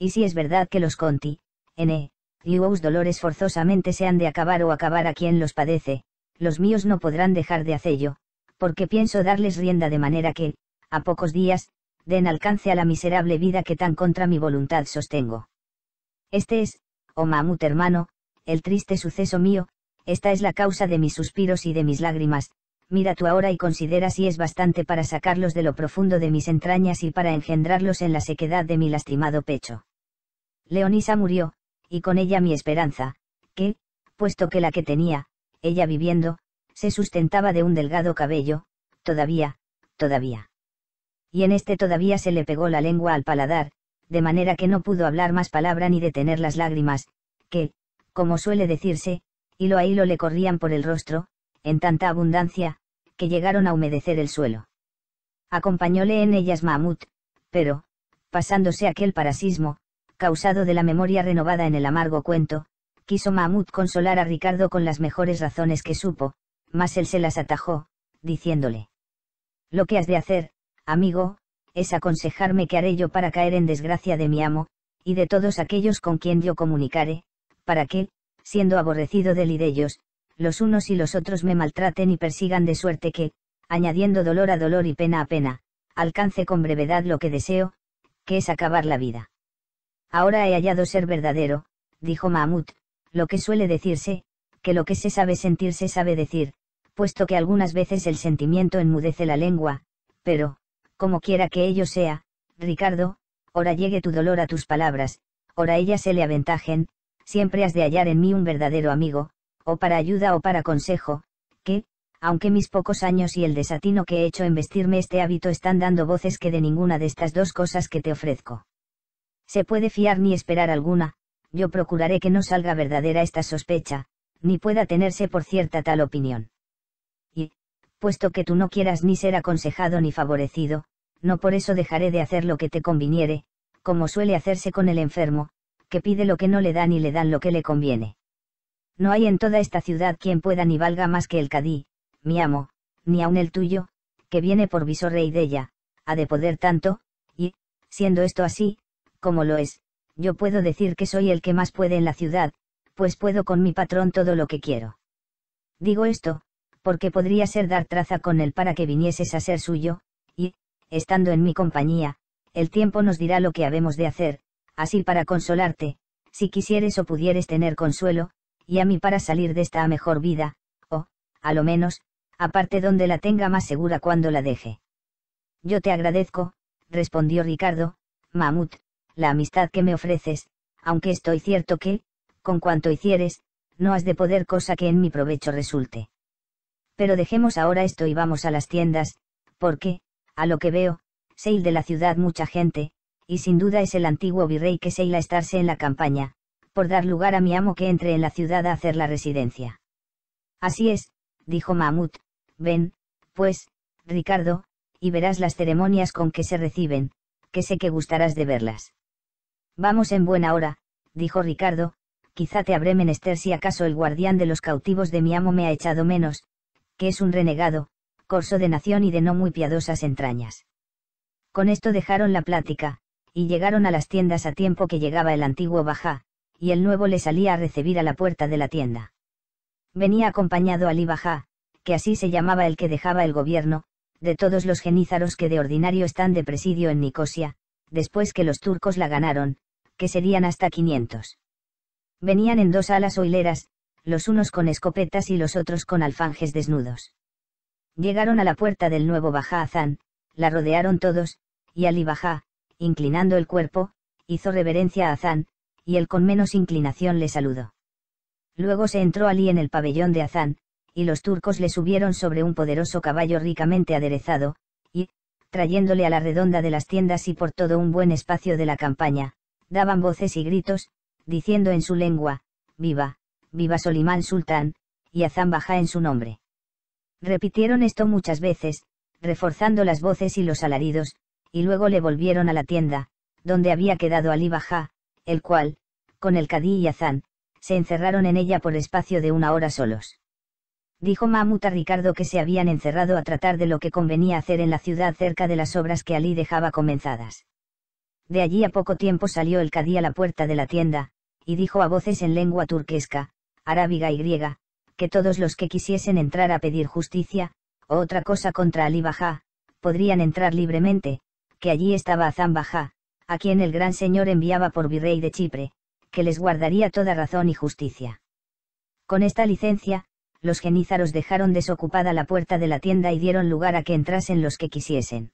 y si es verdad que los conti, n, os dolores forzosamente se han de acabar o acabar a quien los padece, los míos no podrán dejar de hacello, porque pienso darles rienda de manera que, a pocos días, den alcance a la miserable vida que tan contra mi voluntad sostengo. Este es, oh Mamut hermano, el triste suceso mío, esta es la causa de mis suspiros y de mis lágrimas, mira tú ahora y considera si es bastante para sacarlos de lo profundo de mis entrañas y para engendrarlos en la sequedad de mi lastimado pecho. Leonisa murió, y con ella mi esperanza, que, puesto que la que tenía, ella viviendo, se sustentaba de un delgado cabello, todavía, todavía. Y en este todavía se le pegó la lengua al paladar, de manera que no pudo hablar más palabra ni detener las lágrimas, que, como suele decirse, hilo a hilo le corrían por el rostro, en tanta abundancia, que llegaron a humedecer el suelo. Acompañóle en ellas Mahmud, pero, pasándose aquel parasismo, causado de la memoria renovada en el amargo cuento, quiso Mahmud consolar a Ricardo con las mejores razones que supo, mas él se las atajó, diciéndole. Lo que has de hacer, amigo, es aconsejarme que haré yo para caer en desgracia de mi amo, y de todos aquellos con quien yo comunicare, para que, siendo aborrecido de él y de ellos, los unos y los otros me maltraten y persigan de suerte que, añadiendo dolor a dolor y pena a pena, alcance con brevedad lo que deseo, que es acabar la vida. Ahora he hallado ser verdadero, dijo Mahmud, lo que suele decirse, que lo que se sabe sentir se sabe decir, puesto que algunas veces el sentimiento enmudece la lengua, pero, como quiera que ello sea, Ricardo, ora llegue tu dolor a tus palabras, ora ellas se le aventajen, siempre has de hallar en mí un verdadero amigo, o para ayuda o para consejo, que, aunque mis pocos años y el desatino que he hecho en vestirme este hábito están dando voces que de ninguna de estas dos cosas que te ofrezco se puede fiar ni esperar alguna, yo procuraré que no salga verdadera esta sospecha, ni pueda tenerse por cierta tal opinión. Y, puesto que tú no quieras ni ser aconsejado ni favorecido, no por eso dejaré de hacer lo que te conviniere, como suele hacerse con el enfermo, que pide lo que no le dan y le dan lo que le conviene. No hay en toda esta ciudad quien pueda ni valga más que el cadí, mi amo, ni aun el tuyo, que viene por visorrey de ella, ha de poder tanto, y, siendo esto así, como lo es, yo puedo decir que soy el que más puede en la ciudad, pues puedo con mi patrón todo lo que quiero. Digo esto, porque podría ser dar traza con él para que vinieses a ser suyo, y, estando en mi compañía, el tiempo nos dirá lo que habemos de hacer, así para consolarte, si quisieres o pudieres tener consuelo, y a mí para salir de esta a mejor vida, o, a lo menos, aparte donde la tenga más segura cuando la deje. Yo te agradezco, respondió Ricardo, Mamut, la amistad que me ofreces, aunque estoy cierto que, con cuanto hicieres, no has de poder cosa que en mi provecho resulte. Pero dejemos ahora esto y vamos a las tiendas, porque, a lo que veo, se de la ciudad mucha gente, y sin duda es el antiguo virrey que se a estarse en la campaña, por dar lugar a mi amo que entre en la ciudad a hacer la residencia. Así es, dijo Mahmud, ven, pues, Ricardo, y verás las ceremonias con que se reciben, que sé que gustarás de verlas. Vamos en buena hora, dijo Ricardo, quizá te habré menester si acaso el guardián de los cautivos de mi amo me ha echado menos, que es un renegado, corso de nación y de no muy piadosas entrañas. Con esto dejaron la plática, y llegaron a las tiendas a tiempo que llegaba el antiguo Bajá, y el nuevo le salía a recibir a la puerta de la tienda. Venía acompañado Ali Bajá, que así se llamaba el que dejaba el gobierno, de todos los genízaros que de ordinario están de presidio en Nicosia, después que los turcos la ganaron, que serían hasta 500. Venían en dos alas o hileras, los unos con escopetas y los otros con alfanjes desnudos. Llegaron a la puerta del nuevo Bajá Azán, la rodearon todos, y Ali Bajá, inclinando el cuerpo, hizo reverencia a Azán, y él con menos inclinación le saludó. Luego se entró Ali en el pabellón de Azán, y los turcos le subieron sobre un poderoso caballo ricamente aderezado, y, trayéndole a la redonda de las tiendas y por todo un buen espacio de la campaña, daban voces y gritos, diciendo en su lengua, Viva, viva Solimán Sultán, y Hazán Bajá en su nombre. Repitieron esto muchas veces, reforzando las voces y los alaridos, y luego le volvieron a la tienda, donde había quedado Ali Bajá, el cual, con el cadí y Azán, se encerraron en ella por espacio de una hora solos. Dijo Mahmud a Ricardo que se habían encerrado a tratar de lo que convenía hacer en la ciudad cerca de las obras que Ali dejaba comenzadas. De allí a poco tiempo salió el cadí a la puerta de la tienda, y dijo a voces en lengua turquesca, arábiga y griega, que todos los que quisiesen entrar a pedir justicia, o otra cosa contra Ali Bajá, podrían entrar libremente, que allí estaba Azán Bajá, a quien el gran señor enviaba por virrey de Chipre, que les guardaría toda razón y justicia. Con esta licencia, los genízaros dejaron desocupada la puerta de la tienda y dieron lugar a que entrasen los que quisiesen.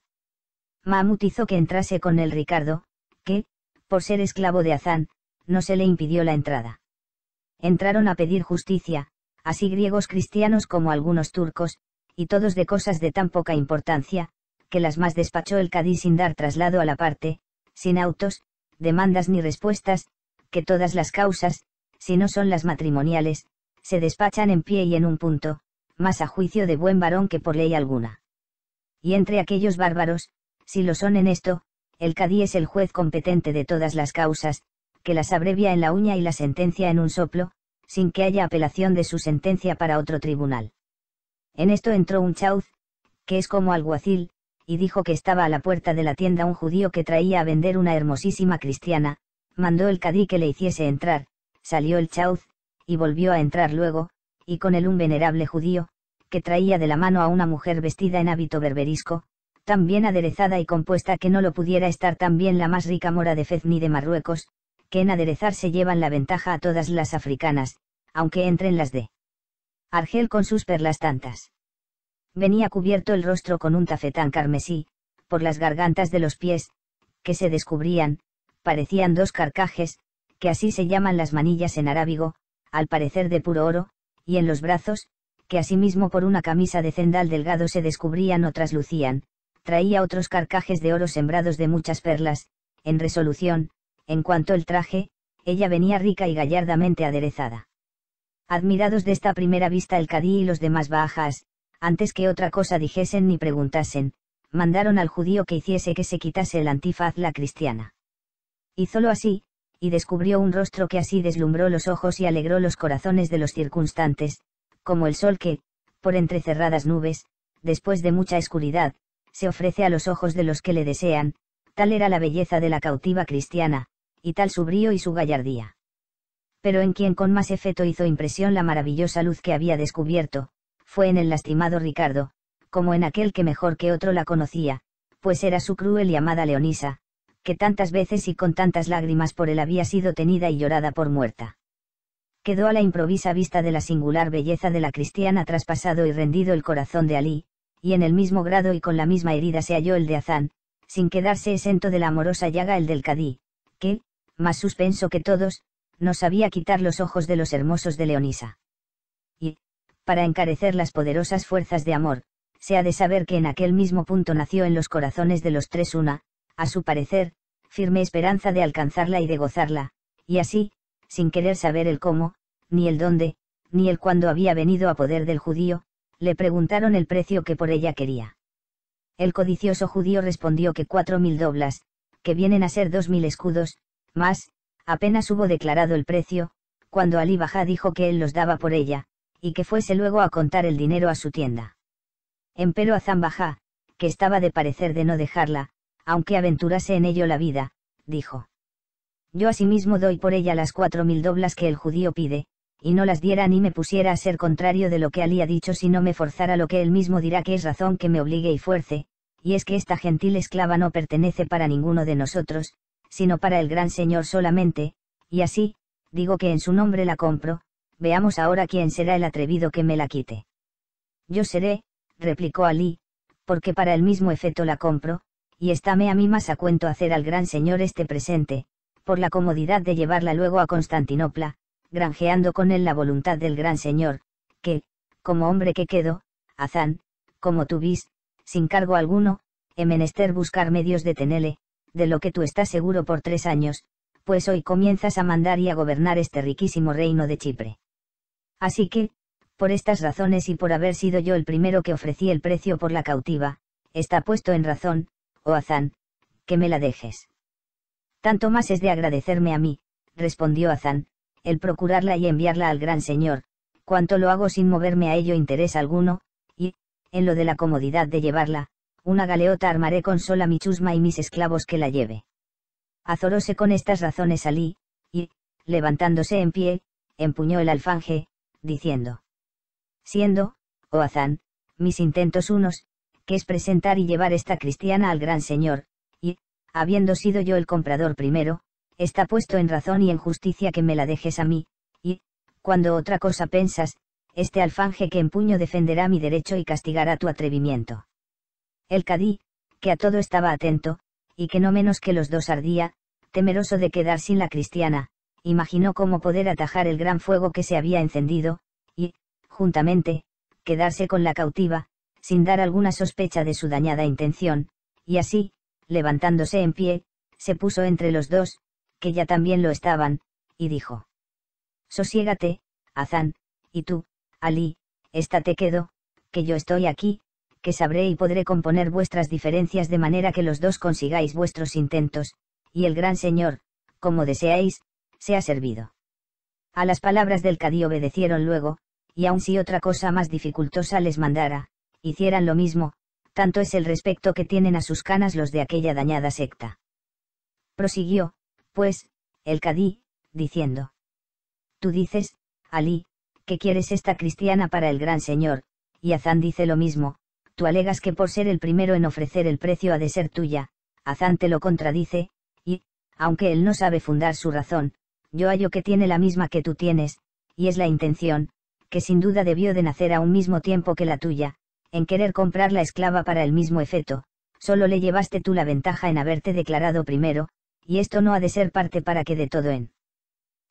Mahmud hizo que entrase con el Ricardo, que, por ser esclavo de Azán, no se le impidió la entrada. Entraron a pedir justicia, así griegos cristianos como algunos turcos, y todos de cosas de tan poca importancia, que las más despachó el Cadí sin dar traslado a la parte, sin autos, demandas ni respuestas, que todas las causas, si no son las matrimoniales, se despachan en pie y en un punto, más a juicio de buen varón que por ley alguna. Y entre aquellos bárbaros, si lo son en esto, el cadí es el juez competente de todas las causas, que las abrevia en la uña y la sentencia en un soplo, sin que haya apelación de su sentencia para otro tribunal. En esto entró un chauz, que es como alguacil, y dijo que estaba a la puerta de la tienda un judío que traía a vender una hermosísima cristiana, mandó el cadí que le hiciese entrar, salió el chauz, y volvió a entrar luego, y con él un venerable judío, que traía de la mano a una mujer vestida en hábito berberisco, tan bien aderezada y compuesta que no lo pudiera estar tan bien la más rica mora de Fez ni de Marruecos, que en aderezarse llevan la ventaja a todas las africanas, aunque entren las de Argel con sus perlas tantas. Venía cubierto el rostro con un tafetán carmesí, por las gargantas de los pies, que se descubrían, parecían dos carcajes, que así se llaman las manillas en arábigo, al parecer de puro oro, y en los brazos, que asimismo por una camisa de cendal delgado se descubrían o traslucían, traía otros carcajes de oro sembrados de muchas perlas, en resolución, en cuanto el traje, ella venía rica y gallardamente aderezada. Admirados de esta primera vista el cadí y los demás bajas, antes que otra cosa dijesen ni preguntasen, mandaron al judío que hiciese que se quitase el antifaz la cristiana. Hízolo así, y descubrió un rostro que así deslumbró los ojos y alegró los corazones de los circunstantes, como el sol que, por entre cerradas nubes, después de mucha oscuridad, se ofrece a los ojos de los que le desean, tal era la belleza de la cautiva cristiana, y tal su brío y su gallardía. Pero en quien con más efecto hizo impresión la maravillosa luz que había descubierto, fue en el lastimado Ricardo, como en aquel que mejor que otro la conocía, pues era su cruel y amada Leonisa, que tantas veces y con tantas lágrimas por él había sido tenida y llorada por muerta. Quedó a la improvisa vista de la singular belleza de la cristiana traspasado y rendido el corazón de Alí, y en el mismo grado y con la misma herida se halló el de Azán, sin quedarse exento de la amorosa llaga el del Cadí, que, más suspenso que todos, no sabía quitar los ojos de los hermosos de Leonisa. Y, para encarecer las poderosas fuerzas de amor, se ha de saber que en aquel mismo punto nació en los corazones de los tres una, a su parecer, firme esperanza de alcanzarla y de gozarla, y así, sin querer saber el cómo, ni el dónde, ni el cuándo había venido a poder del judío, le preguntaron el precio que por ella quería. El codicioso judío respondió que cuatro mil doblas, que vienen a ser dos mil escudos, más, apenas hubo declarado el precio, cuando Ali Bajá dijo que él los daba por ella, y que fuese luego a contar el dinero a su tienda. Empero a Bajá, que estaba de parecer de no dejarla, aunque aventurase en ello la vida, dijo. Yo asimismo doy por ella las cuatro mil doblas que el judío pide, y no las diera ni me pusiera a ser contrario de lo que Alí ha dicho si no me forzara lo que él mismo dirá que es razón que me obligue y fuerce, y es que esta gentil esclava no pertenece para ninguno de nosotros, sino para el gran señor solamente, y así, digo que en su nombre la compro, veamos ahora quién será el atrevido que me la quite. Yo seré, replicó Alí, porque para el mismo efecto la compro, y estáme a mí más a cuento hacer al gran señor este presente, por la comodidad de llevarla luego a Constantinopla, granjeando con él la voluntad del gran señor, que, como hombre que quedo, Hazán, como tú vis, sin cargo alguno, he menester buscar medios de tenele, de lo que tú estás seguro por tres años, pues hoy comienzas a mandar y a gobernar este riquísimo reino de Chipre. Así que, por estas razones y por haber sido yo el primero que ofrecí el precio por la cautiva, está puesto en razón, oh Hazán, que me la dejes. Tanto más es de agradecerme a mí, respondió Hazán, el procurarla y enviarla al gran señor, cuanto lo hago sin moverme a ello interés alguno, y, en lo de la comodidad de llevarla, una galeota armaré con sola mi chusma y mis esclavos que la lleve. Azoróse con estas razones salí, y, levantándose en pie, empuñó el alfanje, diciendo. Siendo, oh Azán, mis intentos unos, que es presentar y llevar esta cristiana al gran señor, y, habiendo sido yo el comprador primero, está puesto en razón y en justicia que me la dejes a mí, y, cuando otra cosa pensas, este alfanje que empuño defenderá mi derecho y castigará tu atrevimiento. El cadí, que a todo estaba atento, y que no menos que los dos ardía, temeroso de quedar sin la cristiana, imaginó cómo poder atajar el gran fuego que se había encendido, y, juntamente, quedarse con la cautiva, sin dar alguna sospecha de su dañada intención, y así, levantándose en pie, se puso entre los dos, que ya también lo estaban, y dijo. Sosiégate, Hazán, y tú, Ali, te quedo, que yo estoy aquí, que sabré y podré componer vuestras diferencias de manera que los dos consigáis vuestros intentos, y el gran Señor, como deseáis, sea servido. A las palabras del Cadí obedecieron luego, y aun si otra cosa más dificultosa les mandara, hicieran lo mismo, tanto es el respecto que tienen a sus canas los de aquella dañada secta. Prosiguió, pues, el cadí, diciendo. Tú dices, Alí, que quieres esta cristiana para el gran señor, y Azán dice lo mismo, tú alegas que por ser el primero en ofrecer el precio ha de ser tuya, Azán te lo contradice, y, aunque él no sabe fundar su razón, yo hallo que tiene la misma que tú tienes, y es la intención, que sin duda debió de nacer a un mismo tiempo que la tuya, en querer comprar la esclava para el mismo efecto, solo le llevaste tú la ventaja en haberte declarado primero, y esto no ha de ser parte para que de todo en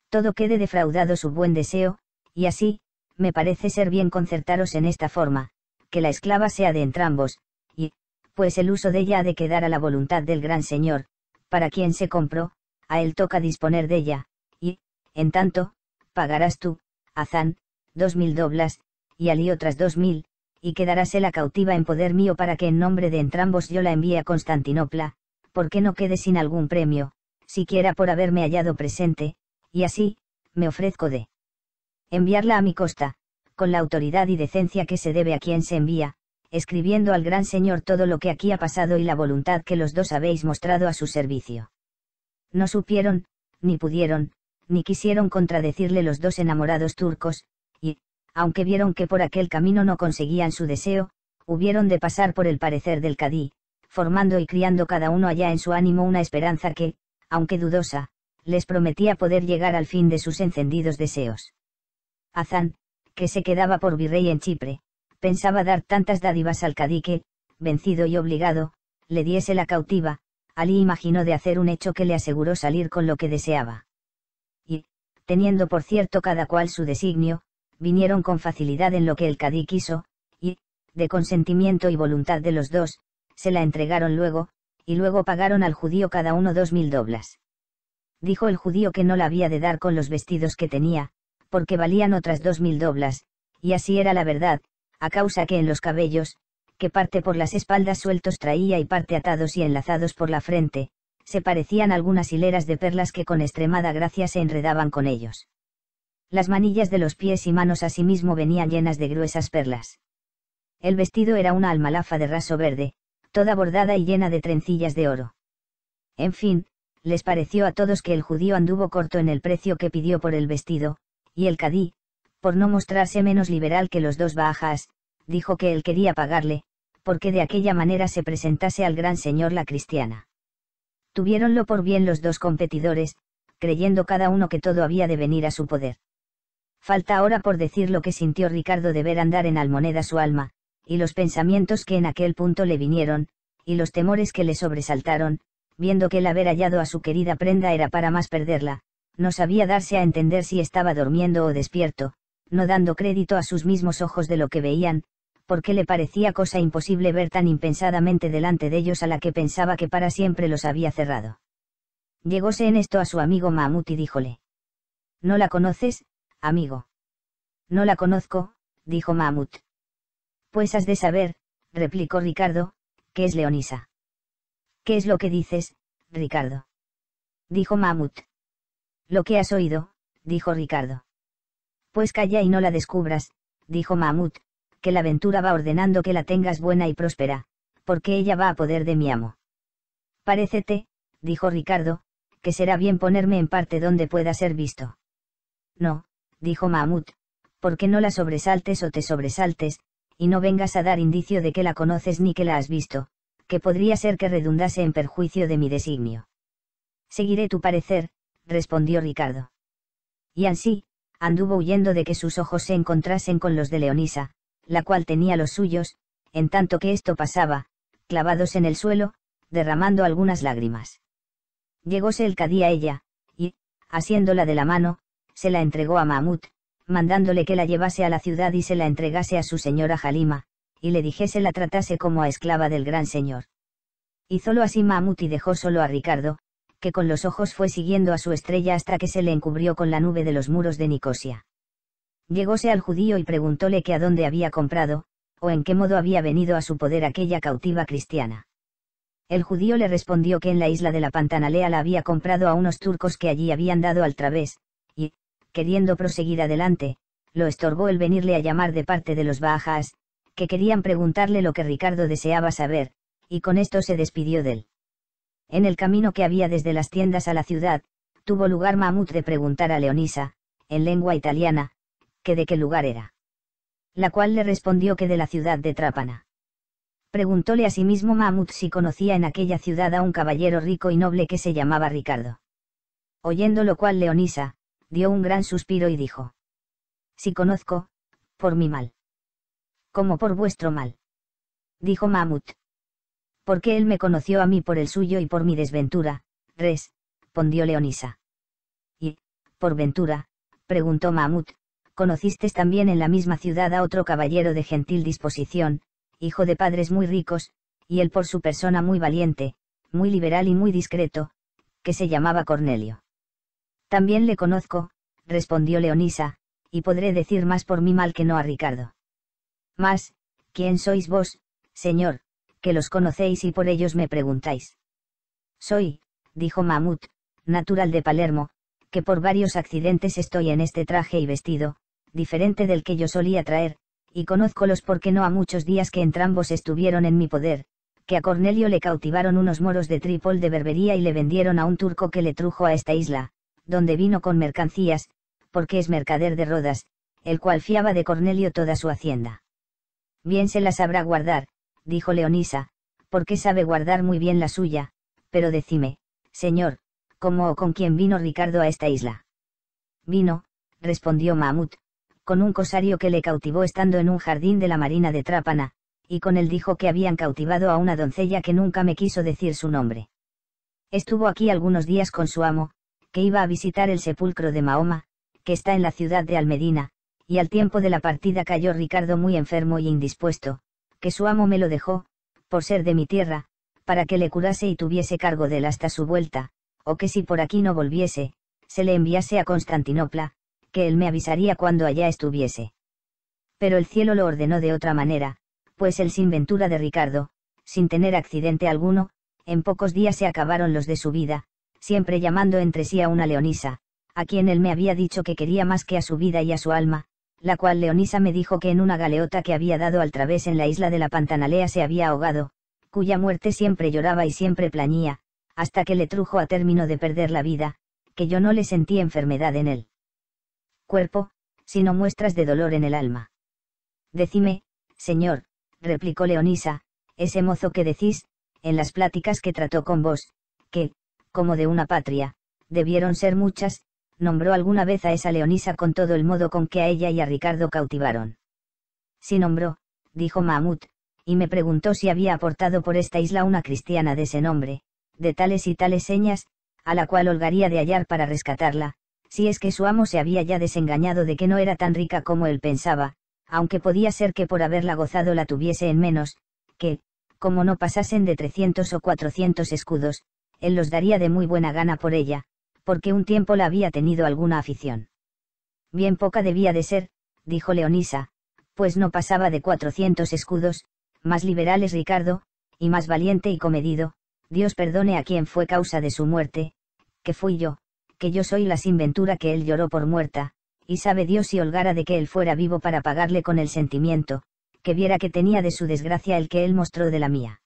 todo quede defraudado su buen deseo, y así, me parece ser bien concertaros en esta forma, que la esclava sea de entrambos, y, pues el uso de ella ha de quedar a la voluntad del gran señor, para quien se compró, a él toca disponer de ella, y, en tanto, pagarás tú, Hazán, dos mil doblas, y Ali otras dos mil, y quedarás la cautiva en poder mío para que en nombre de entrambos yo la envíe a Constantinopla, porque no quede sin algún premio, siquiera por haberme hallado presente, y así, me ofrezco de enviarla a mi costa, con la autoridad y decencia que se debe a quien se envía, escribiendo al gran Señor todo lo que aquí ha pasado y la voluntad que los dos habéis mostrado a su servicio. No supieron, ni pudieron, ni quisieron contradecirle los dos enamorados turcos, y, aunque vieron que por aquel camino no conseguían su deseo, hubieron de pasar por el parecer del cadí, formando y criando cada uno allá en su ánimo una esperanza que, aunque dudosa, les prometía poder llegar al fin de sus encendidos deseos. Hazán, que se quedaba por virrey en Chipre, pensaba dar tantas dádivas al cadí que, vencido y obligado, le diese la cautiva, Ali imaginó de hacer un hecho que le aseguró salir con lo que deseaba. Y, teniendo por cierto cada cual su designio, vinieron con facilidad en lo que el cadí quiso, y, de consentimiento y voluntad de los dos, se la entregaron luego, y luego pagaron al judío cada uno dos mil doblas. Dijo el judío que no la había de dar con los vestidos que tenía, porque valían otras dos mil doblas, y así era la verdad, a causa que en los cabellos, que parte por las espaldas sueltos traía y parte atados y enlazados por la frente, se parecían algunas hileras de perlas que con extremada gracia se enredaban con ellos. Las manillas de los pies y manos asimismo venían llenas de gruesas perlas. El vestido era una almalafa de raso verde, toda bordada y llena de trencillas de oro. En fin, les pareció a todos que el judío anduvo corto en el precio que pidió por el vestido, y el cadí, por no mostrarse menos liberal que los dos bajas, dijo que él quería pagarle, porque de aquella manera se presentase al gran señor la cristiana. Tuviéronlo por bien los dos competidores, creyendo cada uno que todo había de venir a su poder. Falta ahora por decir lo que sintió Ricardo de ver andar en Almoneda su alma, y los pensamientos que en aquel punto le vinieron, y los temores que le sobresaltaron, viendo que el haber hallado a su querida prenda era para más perderla, no sabía darse a entender si estaba durmiendo o despierto, no dando crédito a sus mismos ojos de lo que veían, porque le parecía cosa imposible ver tan impensadamente delante de ellos a la que pensaba que para siempre los había cerrado. Llegóse en esto a su amigo mamut y díjole. ¿No la conoces, amigo? No la conozco, dijo mamut pues has de saber, replicó Ricardo, que es Leonisa? ¿Qué es lo que dices, Ricardo? dijo mamut Lo que has oído, dijo Ricardo. Pues calla y no la descubras, dijo mamut que la aventura va ordenando que la tengas buena y próspera, porque ella va a poder de mi amo. Parécete, dijo Ricardo, que será bien ponerme en parte donde pueda ser visto. No, dijo ¿por porque no la sobresaltes o te sobresaltes, y no vengas a dar indicio de que la conoces ni que la has visto, que podría ser que redundase en perjuicio de mi designio. Seguiré tu parecer, respondió Ricardo. Y así, anduvo huyendo de que sus ojos se encontrasen con los de Leonisa, la cual tenía los suyos, en tanto que esto pasaba, clavados en el suelo, derramando algunas lágrimas. Llegóse el cadí a ella, y, asiéndola de la mano, se la entregó a Mahmud, mandándole que la llevase a la ciudad y se la entregase a su señora Halima, y le dijese la tratase como a esclava del gran señor. Hízolo así Mahmud y dejó solo a Ricardo, que con los ojos fue siguiendo a su estrella hasta que se le encubrió con la nube de los muros de Nicosia. Llegóse al judío y preguntóle que a dónde había comprado, o en qué modo había venido a su poder aquella cautiva cristiana. El judío le respondió que en la isla de la Pantanalea la había comprado a unos turcos que allí habían dado al través, queriendo proseguir adelante, lo estorbó el venirle a llamar de parte de los Bajas, que querían preguntarle lo que Ricardo deseaba saber, y con esto se despidió de él. En el camino que había desde las tiendas a la ciudad, tuvo lugar Mamut de preguntar a Leonisa, en lengua italiana, que de qué lugar era. La cual le respondió que de la ciudad de Trápana. Preguntóle a sí mismo Mamut si conocía en aquella ciudad a un caballero rico y noble que se llamaba Ricardo. Oyendo lo cual Leonisa, dio un gran suspiro y dijo. Si conozco, por mi mal. Como por vuestro mal. Dijo Mahmud. Porque él me conoció a mí por el suyo y por mi desventura, res, Pondió Leonisa. Y, por ventura, preguntó Mahmud, conociste también en la misma ciudad a otro caballero de gentil disposición, hijo de padres muy ricos, y él por su persona muy valiente, muy liberal y muy discreto, que se llamaba Cornelio. También le conozco, respondió Leonisa, y podré decir más por mí mal que no a Ricardo. Mas, ¿quién sois vos, señor, que los conocéis y por ellos me preguntáis? Soy, dijo Mahmud, natural de Palermo, que por varios accidentes estoy en este traje y vestido, diferente del que yo solía traer, y conózcolos porque no a muchos días que entrambos estuvieron en mi poder, que a Cornelio le cautivaron unos moros de Trípol de Berbería y le vendieron a un turco que le trujo a esta isla, donde vino con mercancías, porque es mercader de Rodas, el cual fiaba de Cornelio toda su hacienda. Bien se la sabrá guardar, dijo Leonisa, porque sabe guardar muy bien la suya, pero decime, señor, ¿cómo o con quién vino Ricardo a esta isla? Vino, respondió Mahmud, con un cosario que le cautivó estando en un jardín de la marina de Trápana, y con él dijo que habían cautivado a una doncella que nunca me quiso decir su nombre. Estuvo aquí algunos días con su amo, que iba a visitar el sepulcro de Mahoma, que está en la ciudad de Almedina, y al tiempo de la partida cayó Ricardo muy enfermo y indispuesto, que su amo me lo dejó, por ser de mi tierra, para que le curase y tuviese cargo de él hasta su vuelta, o que si por aquí no volviese, se le enviase a Constantinopla, que él me avisaría cuando allá estuviese. Pero el cielo lo ordenó de otra manera, pues el sin ventura de Ricardo, sin tener accidente alguno, en pocos días se acabaron los de su vida, siempre llamando entre sí a una leonisa, a quien él me había dicho que quería más que a su vida y a su alma, la cual Leonisa me dijo que en una galeota que había dado al través en la isla de la Pantanalea se había ahogado, cuya muerte siempre lloraba y siempre plañía, hasta que le trujo a término de perder la vida, que yo no le sentí enfermedad en él. cuerpo, sino muestras de dolor en el alma. Decime, señor, replicó Leonisa, ese mozo que decís, en las pláticas que trató con vos, que, como de una patria, debieron ser muchas, nombró alguna vez a esa leonisa con todo el modo con que a ella y a Ricardo cautivaron. Si nombró, dijo Mahmud, y me preguntó si había aportado por esta isla una cristiana de ese nombre, de tales y tales señas, a la cual holgaría de hallar para rescatarla, si es que su amo se había ya desengañado de que no era tan rica como él pensaba, aunque podía ser que por haberla gozado la tuviese en menos, que, como no pasasen de 300 o 400 escudos, él los daría de muy buena gana por ella, porque un tiempo la había tenido alguna afición. Bien poca debía de ser, dijo Leonisa, pues no pasaba de cuatrocientos escudos, más liberales Ricardo, y más valiente y comedido, Dios perdone a quien fue causa de su muerte, que fui yo, que yo soy la sinventura que él lloró por muerta, y sabe Dios si holgara de que él fuera vivo para pagarle con el sentimiento, que viera que tenía de su desgracia el que él mostró de la mía.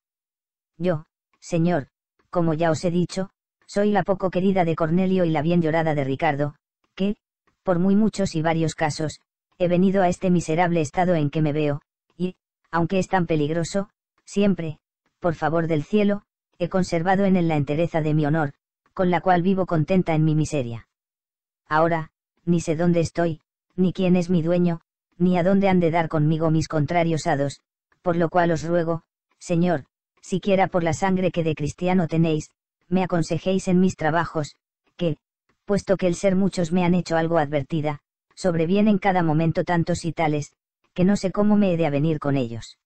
Yo, señor, como ya os he dicho, soy la poco querida de Cornelio y la bien llorada de Ricardo, que, por muy muchos y varios casos, he venido a este miserable estado en que me veo, y, aunque es tan peligroso, siempre, por favor del cielo, he conservado en él la entereza de mi honor, con la cual vivo contenta en mi miseria. Ahora, ni sé dónde estoy, ni quién es mi dueño, ni a dónde han de dar conmigo mis contrarios hados, por lo cual os ruego, Señor, siquiera por la sangre que de cristiano tenéis, me aconsejéis en mis trabajos, que, puesto que el ser muchos me han hecho algo advertida, sobrevienen cada momento tantos y tales, que no sé cómo me he de avenir con ellos.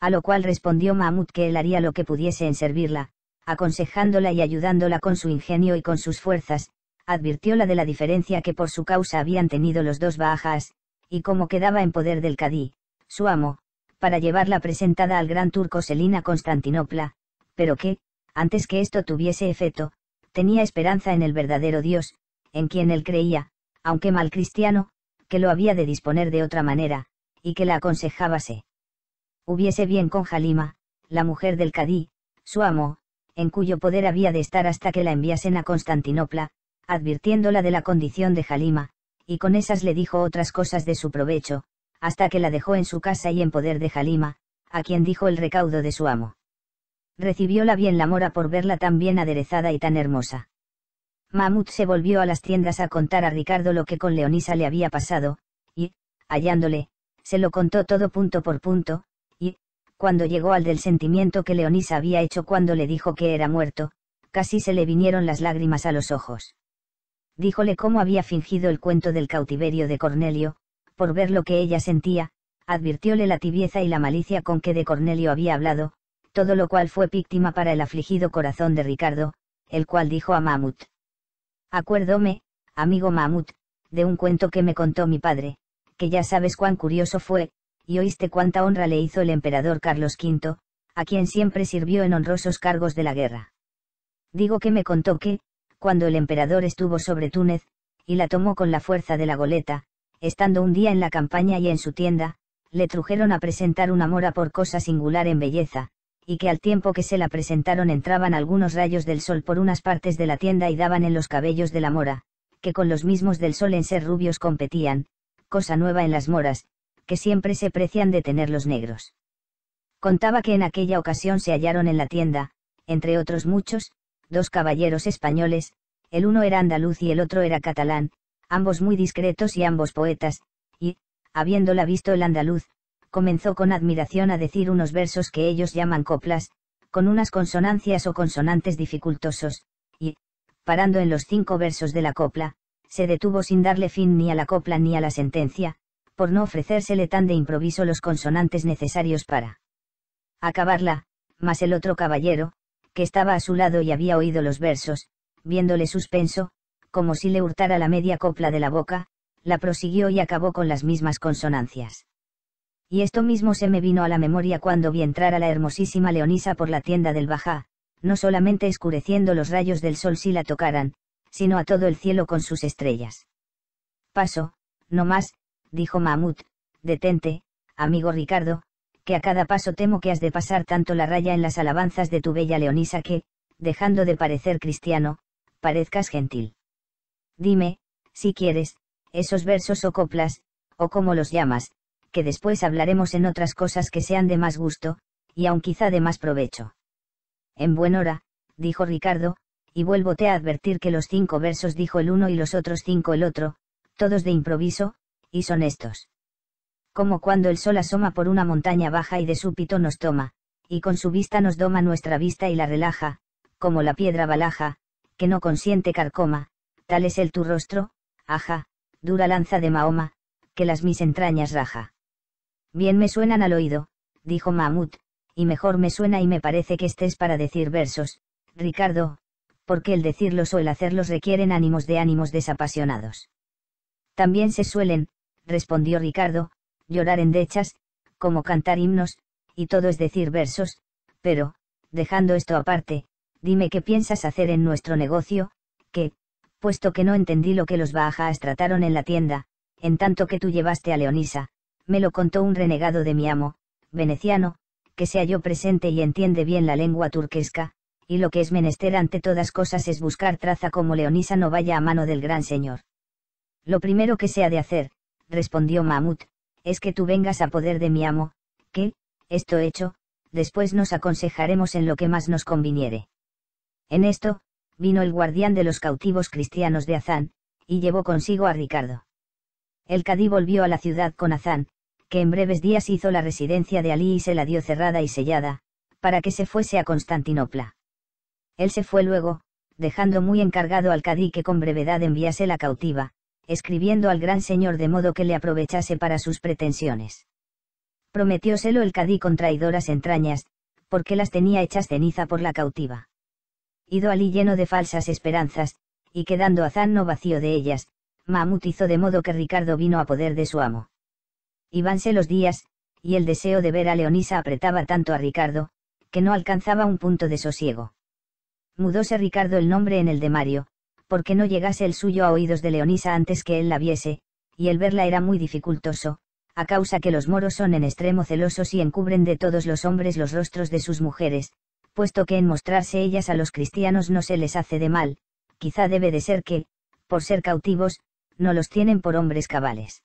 A lo cual respondió Mahmud que él haría lo que pudiese en servirla, aconsejándola y ayudándola con su ingenio y con sus fuerzas, advirtióla de la diferencia que por su causa habían tenido los dos bajas, y cómo quedaba en poder del cadí, su amo, para llevarla presentada al gran turco Selín a Constantinopla, pero que, antes que esto tuviese efecto, tenía esperanza en el verdadero Dios, en quien él creía, aunque mal cristiano, que lo había de disponer de otra manera, y que la aconsejábase. Hubiese bien con Jalima, la mujer del Cadí, su amo, en cuyo poder había de estar hasta que la enviasen a Constantinopla, advirtiéndola de la condición de Jalima, y con esas le dijo otras cosas de su provecho, hasta que la dejó en su casa y en poder de Jalima, a quien dijo el recaudo de su amo. Recibióla bien la mora por verla tan bien aderezada y tan hermosa. Mahmud se volvió a las tiendas a contar a Ricardo lo que con Leonisa le había pasado, y, hallándole, se lo contó todo punto por punto, y, cuando llegó al del sentimiento que Leonisa había hecho cuando le dijo que era muerto, casi se le vinieron las lágrimas a los ojos. Díjole cómo había fingido el cuento del cautiverio de Cornelio, por ver lo que ella sentía, advirtióle la tibieza y la malicia con que de Cornelio había hablado, todo lo cual fue víctima para el afligido corazón de Ricardo, el cual dijo a mamut Acuérdome, amigo mamut de un cuento que me contó mi padre, que ya sabes cuán curioso fue, y oíste cuánta honra le hizo el emperador Carlos V, a quien siempre sirvió en honrosos cargos de la guerra. Digo que me contó que, cuando el emperador estuvo sobre Túnez, y la tomó con la fuerza de la goleta, estando un día en la campaña y en su tienda, le trujeron a presentar una mora por cosa singular en belleza, y que al tiempo que se la presentaron entraban algunos rayos del sol por unas partes de la tienda y daban en los cabellos de la mora, que con los mismos del sol en ser rubios competían, cosa nueva en las moras, que siempre se precian de tener los negros. Contaba que en aquella ocasión se hallaron en la tienda, entre otros muchos, dos caballeros españoles, el uno era andaluz y el otro era catalán, ambos muy discretos y ambos poetas, y, habiéndola visto el andaluz, comenzó con admiración a decir unos versos que ellos llaman coplas, con unas consonancias o consonantes dificultosos, y, parando en los cinco versos de la copla, se detuvo sin darle fin ni a la copla ni a la sentencia, por no ofrecérsele tan de improviso los consonantes necesarios para acabarla, mas el otro caballero, que estaba a su lado y había oído los versos, viéndole suspenso, como si le hurtara la media copla de la boca, la prosiguió y acabó con las mismas consonancias. Y esto mismo se me vino a la memoria cuando vi entrar a la hermosísima Leonisa por la tienda del Bajá, no solamente escureciendo los rayos del sol si la tocaran, sino a todo el cielo con sus estrellas. Paso, no más, dijo Mahmud, detente, amigo Ricardo, que a cada paso temo que has de pasar tanto la raya en las alabanzas de tu bella Leonisa que, dejando de parecer cristiano, parezcas gentil. Dime, si quieres, esos versos o coplas, o como los llamas, que después hablaremos en otras cosas que sean de más gusto, y aun quizá de más provecho. En buen hora, dijo Ricardo, y vuélvote a advertir que los cinco versos dijo el uno y los otros cinco el otro, todos de improviso, y son estos. Como cuando el sol asoma por una montaña baja y de súbito nos toma, y con su vista nos doma nuestra vista y la relaja, como la piedra balaja, que no consiente carcoma, Tal es el tu rostro, ajá, dura lanza de Mahoma, que las mis entrañas raja. Bien me suenan al oído, dijo Mahmud, y mejor me suena y me parece que estés para decir versos, Ricardo, porque el decirlos o el hacerlos requieren ánimos de ánimos desapasionados. También se suelen, respondió Ricardo, llorar en dechas, como cantar himnos, y todo es decir versos, pero, dejando esto aparte, dime qué piensas hacer en nuestro negocio, que, puesto que no entendí lo que los Bahajas trataron en la tienda, en tanto que tú llevaste a Leonisa, me lo contó un renegado de mi amo, veneciano, que se halló presente y entiende bien la lengua turquesca, y lo que es menester ante todas cosas es buscar traza como Leonisa no vaya a mano del gran señor. Lo primero que se ha de hacer, respondió Mahmud, es que tú vengas a poder de mi amo, que, esto hecho, después nos aconsejaremos en lo que más nos conviniere. En esto, vino el guardián de los cautivos cristianos de Azán, y llevó consigo a Ricardo. El cadí volvió a la ciudad con Azán, que en breves días hizo la residencia de Alí y se la dio cerrada y sellada, para que se fuese a Constantinopla. Él se fue luego, dejando muy encargado al cadí que con brevedad enviase la cautiva, escribiendo al gran señor de modo que le aprovechase para sus pretensiones. Prometióselo el cadí con traidoras entrañas, porque las tenía hechas ceniza por la cautiva ido allí lleno de falsas esperanzas, y quedando no vacío de ellas, Mahmud hizo de modo que Ricardo vino a poder de su amo. Ibanse los días, y el deseo de ver a Leonisa apretaba tanto a Ricardo, que no alcanzaba un punto de sosiego. Mudóse Ricardo el nombre en el de Mario, porque no llegase el suyo a oídos de Leonisa antes que él la viese, y el verla era muy dificultoso, a causa que los moros son en extremo celosos y encubren de todos los hombres los rostros de sus mujeres, puesto que en mostrarse ellas a los cristianos no se les hace de mal, quizá debe de ser que, por ser cautivos, no los tienen por hombres cabales.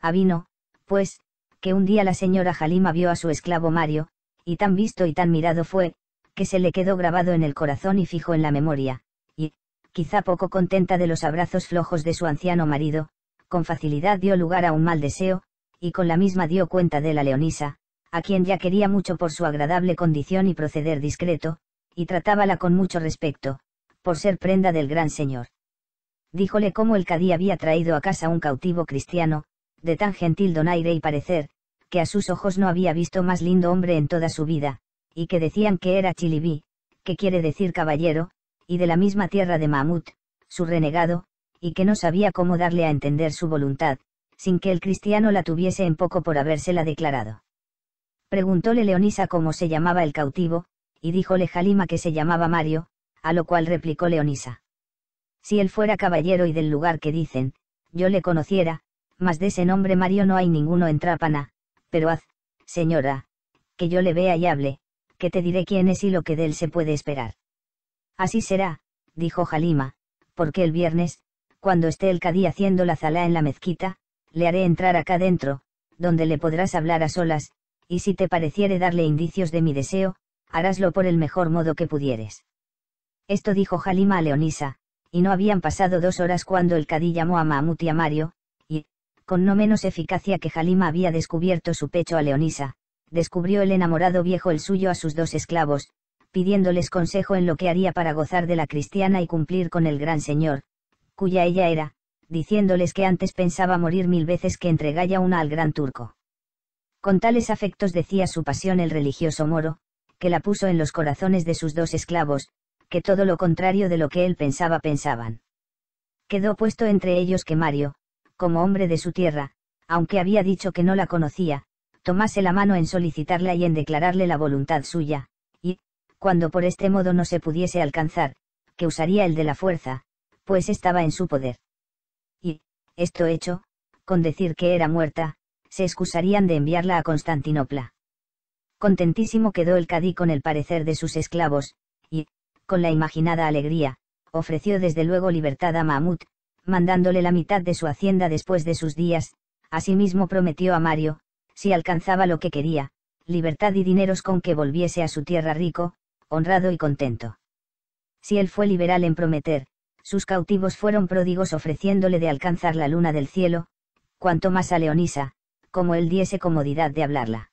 Avino, pues, que un día la señora Jalima vio a su esclavo Mario, y tan visto y tan mirado fue, que se le quedó grabado en el corazón y fijo en la memoria, y, quizá poco contenta de los abrazos flojos de su anciano marido, con facilidad dio lugar a un mal deseo, y con la misma dio cuenta de la leonisa, a quien ya quería mucho por su agradable condición y proceder discreto, y tratábala con mucho respeto, por ser prenda del gran señor. Díjole cómo el cadí había traído a casa un cautivo cristiano, de tan gentil donaire y parecer, que a sus ojos no había visto más lindo hombre en toda su vida, y que decían que era chilibí, que quiere decir caballero, y de la misma tierra de Mahmud, su renegado, y que no sabía cómo darle a entender su voluntad, sin que el cristiano la tuviese en poco por habérsela declarado. Preguntóle Leonisa cómo se llamaba el cautivo, y díjole Jalima que se llamaba Mario, a lo cual replicó Leonisa. Si él fuera caballero y del lugar que dicen, yo le conociera, mas de ese nombre Mario no hay ninguno en Trápana, pero haz, señora, que yo le vea y hable, que te diré quién es y lo que de él se puede esperar. Así será, dijo Jalima, porque el viernes, cuando esté el cadí haciendo la zalá en la mezquita, le haré entrar acá dentro, donde le podrás hablar a solas, y si te pareciere darle indicios de mi deseo, haráslo por el mejor modo que pudieres. Esto dijo Halima a Leonisa, y no habían pasado dos horas cuando el cadí llamó a Mahmud y a Mario, y, con no menos eficacia que Halima había descubierto su pecho a Leonisa, descubrió el enamorado viejo el suyo a sus dos esclavos, pidiéndoles consejo en lo que haría para gozar de la cristiana y cumplir con el gran señor, cuya ella era, diciéndoles que antes pensaba morir mil veces que entregalla una al gran turco. Con tales afectos decía su pasión el religioso moro, que la puso en los corazones de sus dos esclavos, que todo lo contrario de lo que él pensaba pensaban. Quedó puesto entre ellos que Mario, como hombre de su tierra, aunque había dicho que no la conocía, tomase la mano en solicitarla y en declararle la voluntad suya, y, cuando por este modo no se pudiese alcanzar, que usaría el de la fuerza, pues estaba en su poder. Y, esto hecho, con decir que era muerta, se excusarían de enviarla a Constantinopla. Contentísimo quedó el cadí con el parecer de sus esclavos, y, con la imaginada alegría, ofreció desde luego libertad a Mahmud, mandándole la mitad de su hacienda después de sus días, asimismo prometió a Mario, si alcanzaba lo que quería, libertad y dineros con que volviese a su tierra rico, honrado y contento. Si él fue liberal en prometer, sus cautivos fueron pródigos ofreciéndole de alcanzar la luna del cielo, cuanto más a Leonisa, como él diese comodidad de hablarla.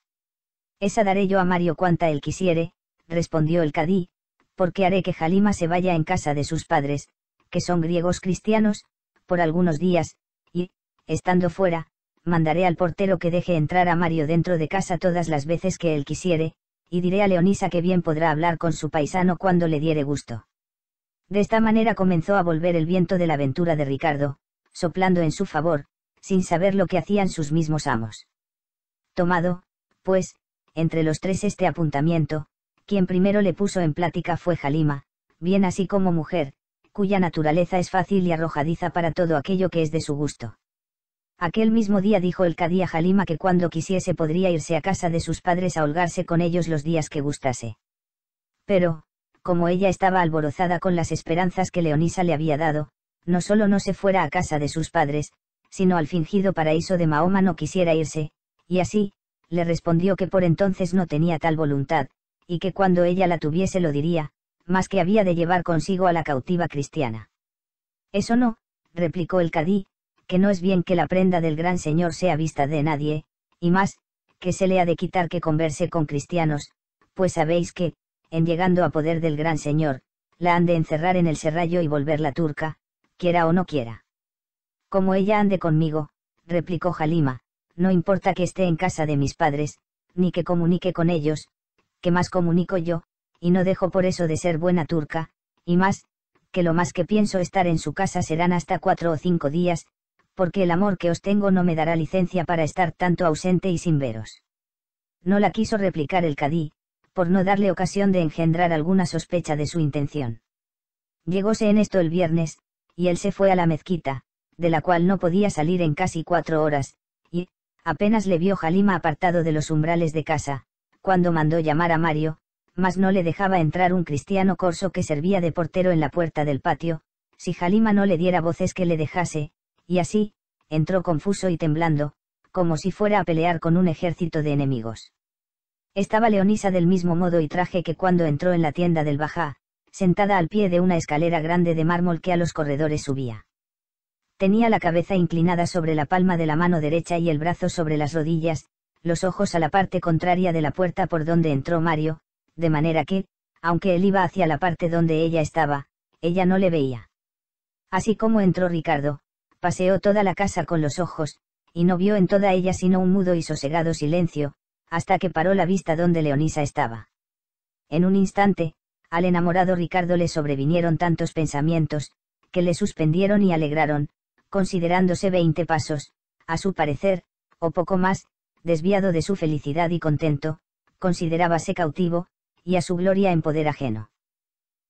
Esa daré yo a Mario cuanta él quisiere, respondió el cadí, porque haré que Jalima se vaya en casa de sus padres, que son griegos cristianos, por algunos días, y, estando fuera, mandaré al portero que deje entrar a Mario dentro de casa todas las veces que él quisiere, y diré a Leonisa que bien podrá hablar con su paisano cuando le diere gusto. De esta manera comenzó a volver el viento de la aventura de Ricardo, soplando en su favor, sin saber lo que hacían sus mismos amos. Tomado, pues, entre los tres este apuntamiento, quien primero le puso en plática fue Jalima, bien así como mujer, cuya naturaleza es fácil y arrojadiza para todo aquello que es de su gusto. Aquel mismo día dijo el cadí a Jalima que cuando quisiese podría irse a casa de sus padres a holgarse con ellos los días que gustase. Pero, como ella estaba alborozada con las esperanzas que Leonisa le había dado, no solo no se fuera a casa de sus padres, sino al fingido paraíso de Mahoma no quisiera irse, y así, le respondió que por entonces no tenía tal voluntad, y que cuando ella la tuviese lo diría, más que había de llevar consigo a la cautiva cristiana. Eso no, replicó el cadí, que no es bien que la prenda del gran señor sea vista de nadie, y más, que se le ha de quitar que converse con cristianos, pues sabéis que, en llegando a poder del gran señor, la han de encerrar en el serrallo y volverla turca, quiera o no quiera. Como ella ande conmigo, replicó Jalima, no importa que esté en casa de mis padres, ni que comunique con ellos, que más comunico yo, y no dejo por eso de ser buena turca, y más, que lo más que pienso estar en su casa serán hasta cuatro o cinco días, porque el amor que os tengo no me dará licencia para estar tanto ausente y sin veros. No la quiso replicar el cadí, por no darle ocasión de engendrar alguna sospecha de su intención. Llegóse en esto el viernes, y él se fue a la mezquita, de la cual no podía salir en casi cuatro horas, y, apenas le vio Jalima apartado de los umbrales de casa, cuando mandó llamar a Mario, mas no le dejaba entrar un cristiano corso que servía de portero en la puerta del patio, si Jalima no le diera voces que le dejase, y así, entró confuso y temblando, como si fuera a pelear con un ejército de enemigos. Estaba Leonisa del mismo modo y traje que cuando entró en la tienda del Bajá, sentada al pie de una escalera grande de mármol que a los corredores subía. Tenía la cabeza inclinada sobre la palma de la mano derecha y el brazo sobre las rodillas, los ojos a la parte contraria de la puerta por donde entró Mario, de manera que, aunque él iba hacia la parte donde ella estaba, ella no le veía. Así como entró Ricardo, paseó toda la casa con los ojos, y no vio en toda ella sino un mudo y sosegado silencio, hasta que paró la vista donde Leonisa estaba. En un instante, al enamorado Ricardo le sobrevinieron tantos pensamientos, que le suspendieron y alegraron, considerándose veinte pasos, a su parecer, o poco más, desviado de su felicidad y contento, considerábase cautivo, y a su gloria en poder ajeno.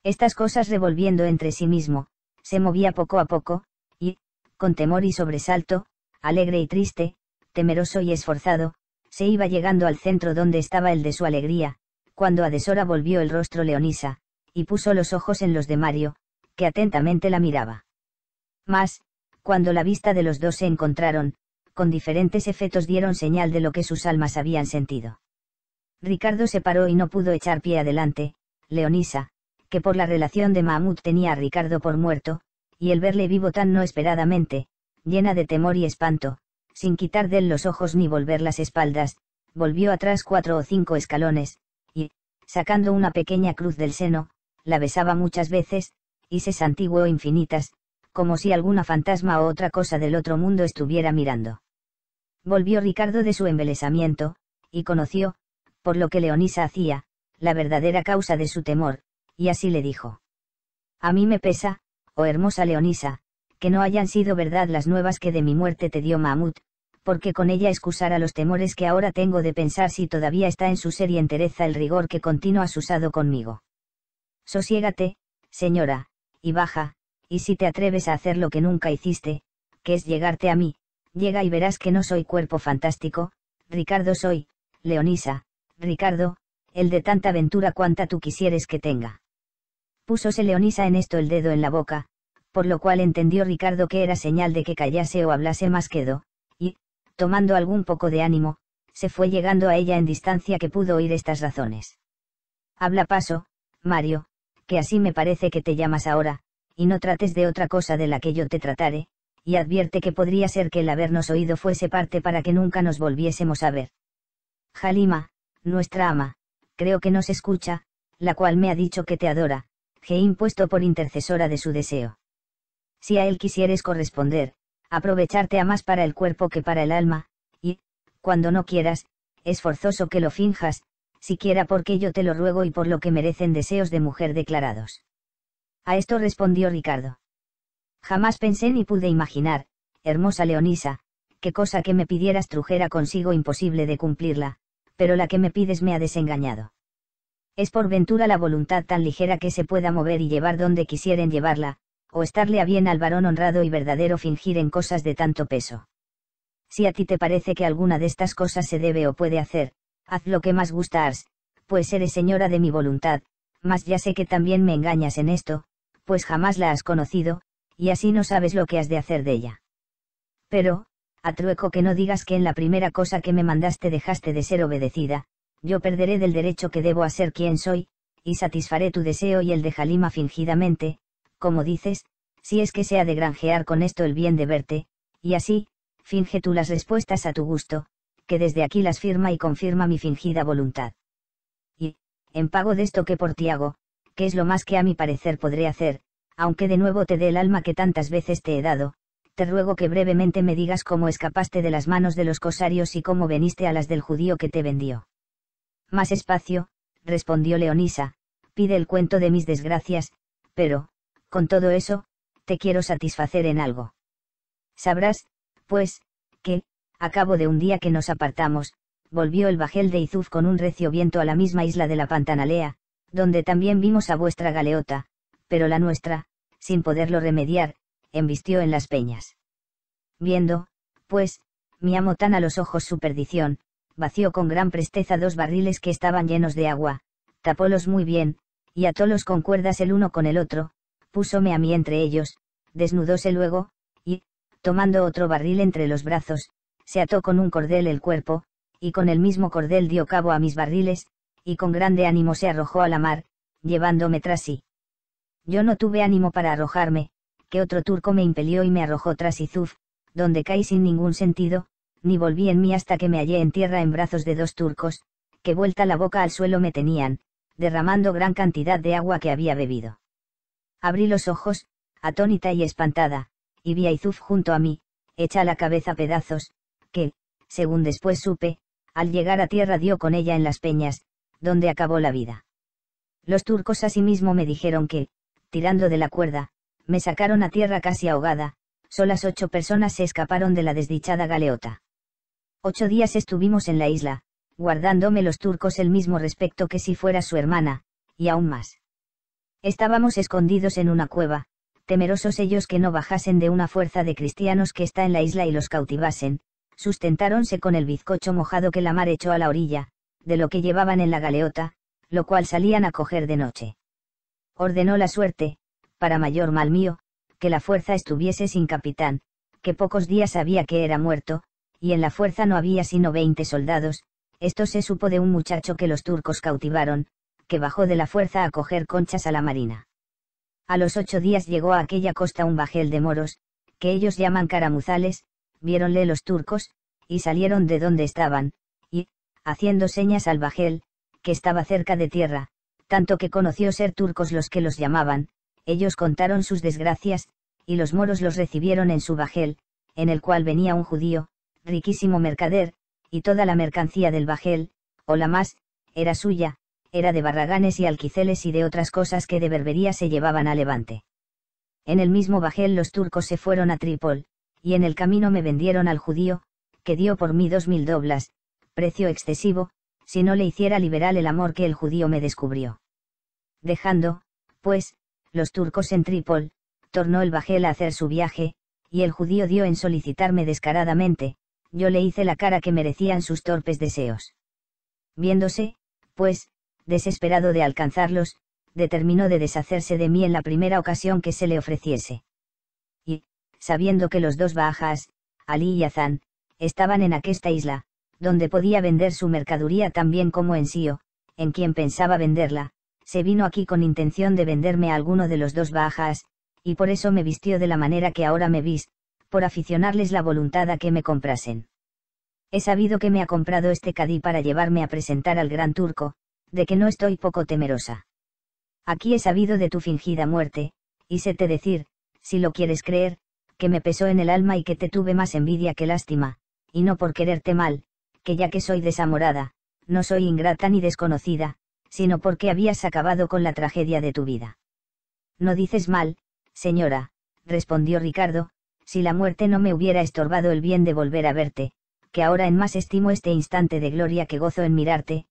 Estas cosas revolviendo entre sí mismo, se movía poco a poco, y, con temor y sobresalto, alegre y triste, temeroso y esforzado, se iba llegando al centro donde estaba el de su alegría, cuando a deshora volvió el rostro Leonisa, y puso los ojos en los de Mario, que atentamente la miraba. Mas, cuando la vista de los dos se encontraron, con diferentes efectos dieron señal de lo que sus almas habían sentido. Ricardo se paró y no pudo echar pie adelante, Leonisa, que por la relación de Mahmud tenía a Ricardo por muerto, y el verle vivo tan no esperadamente, llena de temor y espanto, sin quitar de él los ojos ni volver las espaldas, volvió atrás cuatro o cinco escalones, y, sacando una pequeña cruz del seno, la besaba muchas veces, y se santiguó infinitas, como si alguna fantasma o otra cosa del otro mundo estuviera mirando. Volvió Ricardo de su embelesamiento, y conoció, por lo que Leonisa hacía, la verdadera causa de su temor, y así le dijo. A mí me pesa, oh hermosa Leonisa, que no hayan sido verdad las nuevas que de mi muerte te dio Mahmud, porque con ella excusara los temores que ahora tengo de pensar si todavía está en su ser y entereza el rigor que continuas usado conmigo. Sosiégate, señora, y baja, y si te atreves a hacer lo que nunca hiciste, que es llegarte a mí, llega y verás que no soy cuerpo fantástico, Ricardo soy, Leonisa, Ricardo, el de tanta aventura cuanta tú quisieres que tenga. Púsose Leonisa en esto el dedo en la boca, por lo cual entendió Ricardo que era señal de que callase o hablase más quedo, y, tomando algún poco de ánimo, se fue llegando a ella en distancia que pudo oír estas razones. Habla paso, Mario, que así me parece que te llamas ahora, y no trates de otra cosa de la que yo te tratare, y advierte que podría ser que el habernos oído fuese parte para que nunca nos volviésemos a ver. Halima, nuestra ama, creo que nos escucha, la cual me ha dicho que te adora, que he impuesto por intercesora de su deseo. Si a él quisieres corresponder, aprovecharte a más para el cuerpo que para el alma, y, cuando no quieras, es forzoso que lo finjas, siquiera porque yo te lo ruego y por lo que merecen deseos de mujer declarados. A esto respondió Ricardo. Jamás pensé ni pude imaginar, hermosa Leonisa, que cosa que me pidieras trujera consigo imposible de cumplirla, pero la que me pides me ha desengañado. Es por ventura la voluntad tan ligera que se pueda mover y llevar donde quisieren llevarla, o estarle a bien al varón honrado y verdadero fingir en cosas de tanto peso. Si a ti te parece que alguna de estas cosas se debe o puede hacer, haz lo que más gustas, pues eres señora de mi voluntad, mas ya sé que también me engañas en esto, pues jamás la has conocido, y así no sabes lo que has de hacer de ella. Pero, a trueco que no digas que en la primera cosa que me mandaste dejaste de ser obedecida, yo perderé del derecho que debo a ser quien soy, y satisfaré tu deseo y el de Jalima fingidamente, como dices, si es que sea de granjear con esto el bien de verte, y así, finge tú las respuestas a tu gusto, que desde aquí las firma y confirma mi fingida voluntad. Y, en pago de esto que por ti hago, que es lo más que a mi parecer podré hacer, aunque de nuevo te dé el alma que tantas veces te he dado, te ruego que brevemente me digas cómo escapaste de las manos de los cosarios y cómo veniste a las del judío que te vendió. Más espacio, respondió Leonisa, pide el cuento de mis desgracias, pero, con todo eso, te quiero satisfacer en algo. Sabrás, pues, que, a cabo de un día que nos apartamos, volvió el bajel de Izuf con un recio viento a la misma isla de la Pantanalea, donde también vimos a vuestra galeota, pero la nuestra, sin poderlo remediar, embistió en las peñas. Viendo, pues, mi amo tan a los ojos su perdición, vació con gran presteza dos barriles que estaban llenos de agua, tapólos muy bien, y atólos con cuerdas el uno con el otro, púsome a mí entre ellos, desnudóse luego, y, tomando otro barril entre los brazos, se ató con un cordel el cuerpo, y con el mismo cordel dio cabo a mis barriles, y con grande ánimo se arrojó a la mar, llevándome tras sí. Yo no tuve ánimo para arrojarme, que otro turco me impelió y me arrojó tras Izuf, donde caí sin ningún sentido, ni volví en mí hasta que me hallé en tierra en brazos de dos turcos, que vuelta la boca al suelo me tenían, derramando gran cantidad de agua que había bebido. Abrí los ojos, atónita y espantada, y vi a Izuf junto a mí, hecha la cabeza a pedazos, que, según después supe, al llegar a tierra dio con ella en las peñas, donde acabó la vida. Los turcos asimismo me dijeron que, tirando de la cuerda, me sacaron a tierra casi ahogada, solas ocho personas se escaparon de la desdichada galeota. Ocho días estuvimos en la isla, guardándome los turcos el mismo respecto que si fuera su hermana, y aún más. Estábamos escondidos en una cueva, temerosos ellos que no bajasen de una fuerza de cristianos que está en la isla y los cautivasen, sustentáronse con el bizcocho mojado que la mar echó a la orilla, de lo que llevaban en la galeota, lo cual salían a coger de noche. Ordenó la suerte, para mayor mal mío, que la fuerza estuviese sin capitán, que pocos días había que era muerto, y en la fuerza no había sino veinte soldados, esto se supo de un muchacho que los turcos cautivaron, que bajó de la fuerza a coger conchas a la marina. A los ocho días llegó a aquella costa un bajel de moros, que ellos llaman caramuzales, viéronle los turcos, y salieron de donde estaban, haciendo señas al bajel, que estaba cerca de tierra, tanto que conoció ser turcos los que los llamaban, ellos contaron sus desgracias, y los moros los recibieron en su bajel, en el cual venía un judío, riquísimo mercader, y toda la mercancía del bajel, o la más, era suya, era de barraganes y alquiceles y de otras cosas que de Berbería se llevaban a Levante. En el mismo bajel los turcos se fueron a Trípol, y en el camino me vendieron al judío, que dio por mí dos mil doblas, precio excesivo, si no le hiciera liberal el amor que el judío me descubrió. Dejando, pues, los turcos en Trípol, tornó el bajel a hacer su viaje, y el judío dio en solicitarme descaradamente, yo le hice la cara que merecían sus torpes deseos. Viéndose, pues, desesperado de alcanzarlos, determinó de deshacerse de mí en la primera ocasión que se le ofreciese. Y, sabiendo que los dos Bajas, Ali y Azán, estaban en aquesta isla, donde podía vender su mercaduría tan bien como en Sio, en quien pensaba venderla, se vino aquí con intención de venderme a alguno de los dos bajas, y por eso me vistió de la manera que ahora me vis, por aficionarles la voluntad a que me comprasen. He sabido que me ha comprado este cadí para llevarme a presentar al gran turco, de que no estoy poco temerosa. Aquí he sabido de tu fingida muerte, y sé te decir, si lo quieres creer, que me pesó en el alma y que te tuve más envidia que lástima, y no por quererte mal, que ya que soy desamorada, no soy ingrata ni desconocida, sino porque habías acabado con la tragedia de tu vida. No dices mal, señora, respondió Ricardo, si la muerte no me hubiera estorbado el bien de volver a verte, que ahora en más estimo este instante de gloria que gozo en mirarte,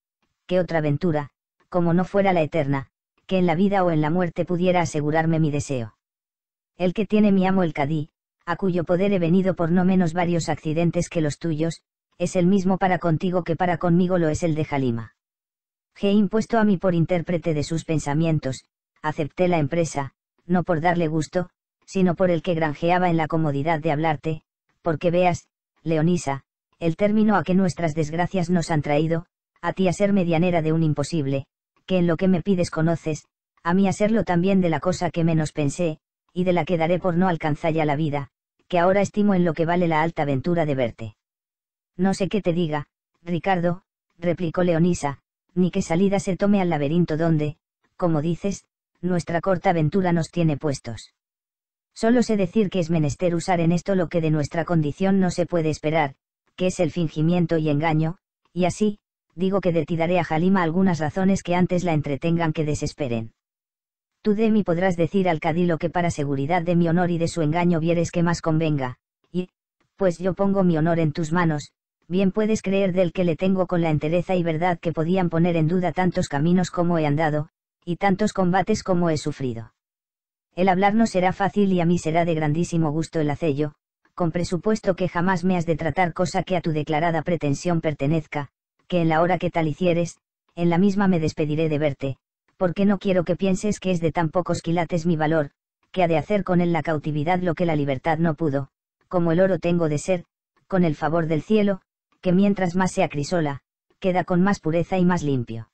que otra ventura, como no fuera la eterna, que en la vida o en la muerte pudiera asegurarme mi deseo. El que tiene mi amo el Cadí, a cuyo poder he venido por no menos varios accidentes que los tuyos, es el mismo para contigo que para conmigo lo es el de Jalima. He impuesto a mí por intérprete de sus pensamientos, acepté la empresa, no por darle gusto, sino por el que granjeaba en la comodidad de hablarte, porque veas, Leonisa, el término a que nuestras desgracias nos han traído, a ti a ser medianera de un imposible, que en lo que me pides conoces, a mí a serlo también de la cosa que menos pensé, y de la que daré por no alcanzar ya la vida, que ahora estimo en lo que vale la alta ventura de verte. No sé qué te diga, Ricardo, replicó Leonisa, ni qué salida se tome al laberinto donde, como dices, nuestra corta aventura nos tiene puestos. Solo sé decir que es menester usar en esto lo que de nuestra condición no se puede esperar, que es el fingimiento y engaño, y así, digo que de ti daré a Jalima algunas razones que antes la entretengan que desesperen. Tú de mí podrás decir al cadí lo que para seguridad de mi honor y de su engaño vieres que más convenga, y, pues yo pongo mi honor en tus manos, bien puedes creer del que le tengo con la entereza y verdad que podían poner en duda tantos caminos como he andado, y tantos combates como he sufrido. El hablar no será fácil y a mí será de grandísimo gusto el hacello, con presupuesto que jamás me has de tratar cosa que a tu declarada pretensión pertenezca, que en la hora que tal hicieres, en la misma me despediré de verte, porque no quiero que pienses que es de tan pocos quilates mi valor, que ha de hacer con él la cautividad lo que la libertad no pudo, como el oro tengo de ser, con el favor del cielo, que mientras más se acrisola, queda con más pureza y más limpio.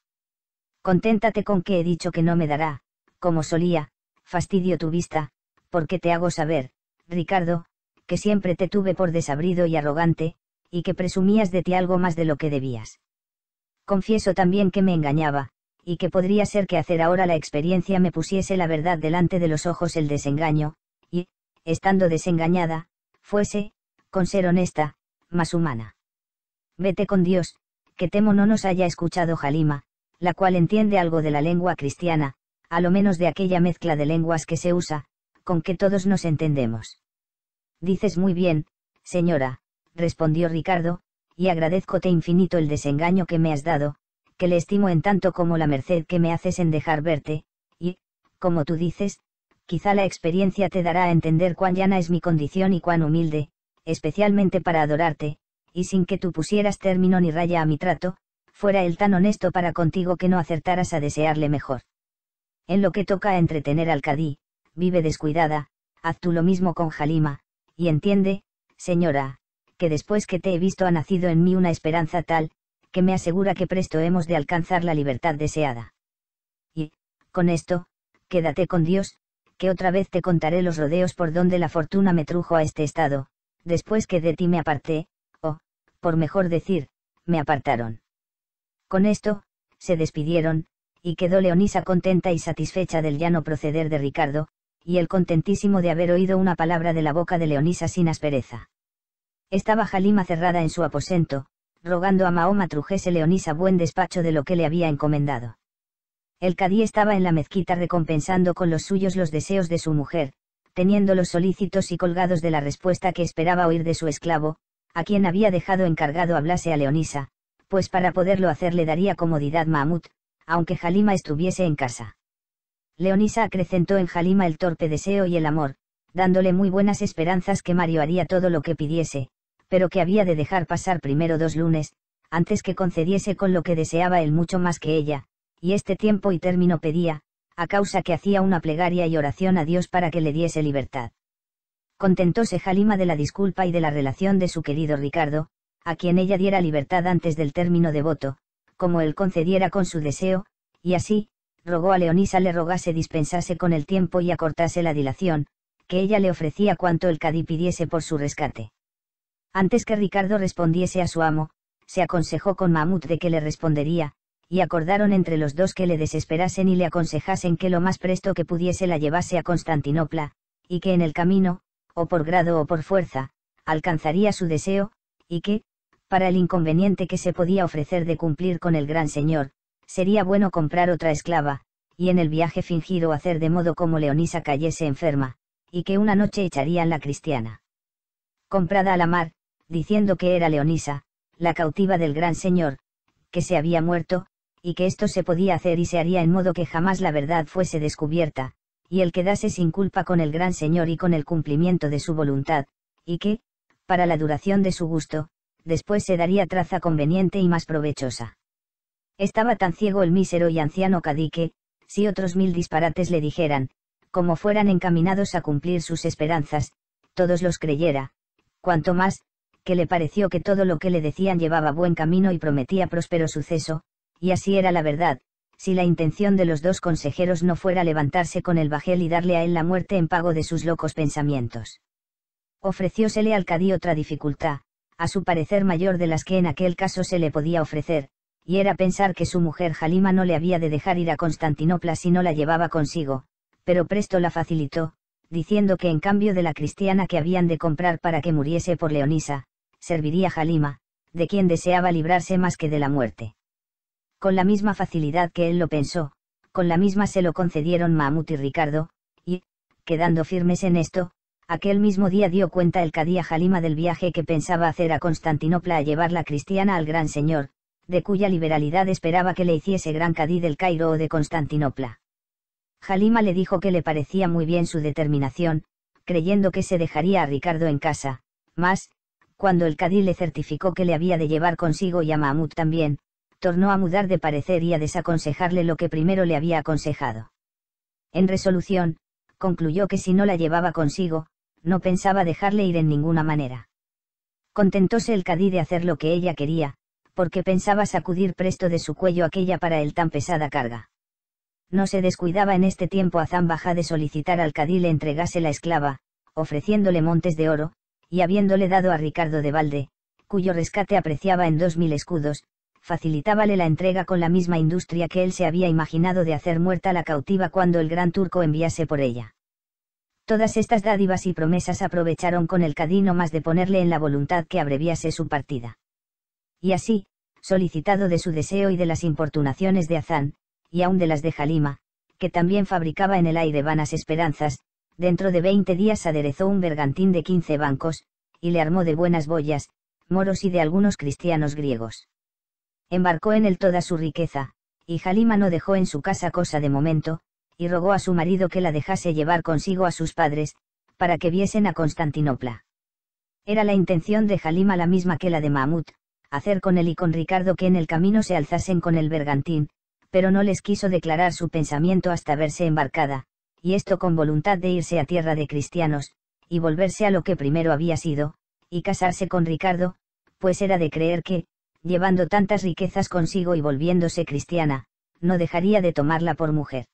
Conténtate con que he dicho que no me dará, como solía, fastidio tu vista, porque te hago saber, Ricardo, que siempre te tuve por desabrido y arrogante, y que presumías de ti algo más de lo que debías. Confieso también que me engañaba, y que podría ser que hacer ahora la experiencia me pusiese la verdad delante de los ojos el desengaño, y, estando desengañada, fuese, con ser honesta, más humana. Vete con Dios, que temo no nos haya escuchado Jalima, la cual entiende algo de la lengua cristiana, a lo menos de aquella mezcla de lenguas que se usa, con que todos nos entendemos. Dices muy bien, señora, respondió Ricardo, y agradezcote infinito el desengaño que me has dado, que le estimo en tanto como la merced que me haces en dejar verte, y, como tú dices, quizá la experiencia te dará a entender cuán llana es mi condición y cuán humilde, especialmente para adorarte, y sin que tú pusieras término ni raya a mi trato, fuera él tan honesto para contigo que no acertaras a desearle mejor. En lo que toca a entretener al cadí, vive descuidada, haz tú lo mismo con Jalima, y entiende, señora, que después que te he visto ha nacido en mí una esperanza tal, que me asegura que presto hemos de alcanzar la libertad deseada. Y, con esto, quédate con Dios, que otra vez te contaré los rodeos por donde la fortuna me trujo a este estado, después que de ti me aparté, por mejor decir, me apartaron. Con esto, se despidieron, y quedó Leonisa contenta y satisfecha del llano proceder de Ricardo, y el contentísimo de haber oído una palabra de la boca de Leonisa sin aspereza. Estaba Jalima cerrada en su aposento, rogando a Mahoma trujese Leonisa buen despacho de lo que le había encomendado. El cadí estaba en la mezquita recompensando con los suyos los deseos de su mujer, teniéndolos solícitos y colgados de la respuesta que esperaba oír de su esclavo, a quien había dejado encargado hablase a Leonisa, pues para poderlo hacer le daría comodidad Mahmud, aunque Jalima estuviese en casa. Leonisa acrecentó en Jalima el torpe deseo y el amor, dándole muy buenas esperanzas que Mario haría todo lo que pidiese, pero que había de dejar pasar primero dos lunes, antes que concediese con lo que deseaba él mucho más que ella, y este tiempo y término pedía, a causa que hacía una plegaria y oración a Dios para que le diese libertad contentóse Halima de la disculpa y de la relación de su querido Ricardo, a quien ella diera libertad antes del término de voto, como él concediera con su deseo, y así, rogó a Leonisa le rogase dispensase con el tiempo y acortase la dilación, que ella le ofrecía cuanto el cadí pidiese por su rescate. Antes que Ricardo respondiese a su amo, se aconsejó con Mahmud de que le respondería, y acordaron entre los dos que le desesperasen y le aconsejasen que lo más presto que pudiese la llevase a Constantinopla, y que en el camino, o por grado o por fuerza, alcanzaría su deseo, y que, para el inconveniente que se podía ofrecer de cumplir con el gran señor, sería bueno comprar otra esclava, y en el viaje fingir o hacer de modo como Leonisa cayese enferma, y que una noche echarían la cristiana. Comprada a la mar, diciendo que era Leonisa, la cautiva del gran señor, que se había muerto, y que esto se podía hacer y se haría en modo que jamás la verdad fuese descubierta, y el quedase sin culpa con el gran Señor y con el cumplimiento de su voluntad, y que, para la duración de su gusto, después se daría traza conveniente y más provechosa. Estaba tan ciego el mísero y anciano cadique, si otros mil disparates le dijeran, como fueran encaminados a cumplir sus esperanzas, todos los creyera, cuanto más, que le pareció que todo lo que le decían llevaba buen camino y prometía próspero suceso, y así era la verdad, si la intención de los dos consejeros no fuera levantarse con el bajel y darle a él la muerte en pago de sus locos pensamientos. Ofreciósele al cadí otra dificultad, a su parecer mayor de las que en aquel caso se le podía ofrecer, y era pensar que su mujer Jalima no le había de dejar ir a Constantinopla si no la llevaba consigo, pero presto la facilitó, diciendo que en cambio de la cristiana que habían de comprar para que muriese por Leonisa, serviría Jalima, de quien deseaba librarse más que de la muerte con la misma facilidad que él lo pensó, con la misma se lo concedieron Mahmud y Ricardo, y, quedando firmes en esto, aquel mismo día dio cuenta el cadí a Jalima del viaje que pensaba hacer a Constantinopla a llevar la cristiana al gran señor, de cuya liberalidad esperaba que le hiciese gran cadí del Cairo o de Constantinopla. Jalima le dijo que le parecía muy bien su determinación, creyendo que se dejaría a Ricardo en casa, mas, cuando el cadí le certificó que le había de llevar consigo y a Mahmud también, tornó a mudar de parecer y a desaconsejarle lo que primero le había aconsejado. En resolución, concluyó que si no la llevaba consigo, no pensaba dejarle ir en ninguna manera. Contentóse el cadí de hacer lo que ella quería, porque pensaba sacudir presto de su cuello aquella para él tan pesada carga. No se descuidaba en este tiempo a Zambaja de solicitar al cadí le entregase la esclava, ofreciéndole montes de oro, y habiéndole dado a Ricardo de Valde, cuyo rescate apreciaba en dos mil escudos, facilitábale la entrega con la misma industria que él se había imaginado de hacer muerta la cautiva cuando el gran turco enviase por ella. Todas estas dádivas y promesas aprovecharon con el cadino más de ponerle en la voluntad que abreviase su partida. Y así, solicitado de su deseo y de las importunaciones de azán y aun de las de Jalima, que también fabricaba en el aire vanas esperanzas, dentro de veinte días aderezó un bergantín de quince bancos, y le armó de buenas boyas, moros y de algunos cristianos griegos embarcó en él toda su riqueza, y Jalima no dejó en su casa cosa de momento, y rogó a su marido que la dejase llevar consigo a sus padres, para que viesen a Constantinopla. Era la intención de Jalima la misma que la de Mahmud, hacer con él y con Ricardo que en el camino se alzasen con el bergantín, pero no les quiso declarar su pensamiento hasta verse embarcada, y esto con voluntad de irse a tierra de cristianos, y volverse a lo que primero había sido, y casarse con Ricardo, pues era de creer que, llevando tantas riquezas consigo y volviéndose cristiana, no dejaría de tomarla por mujer.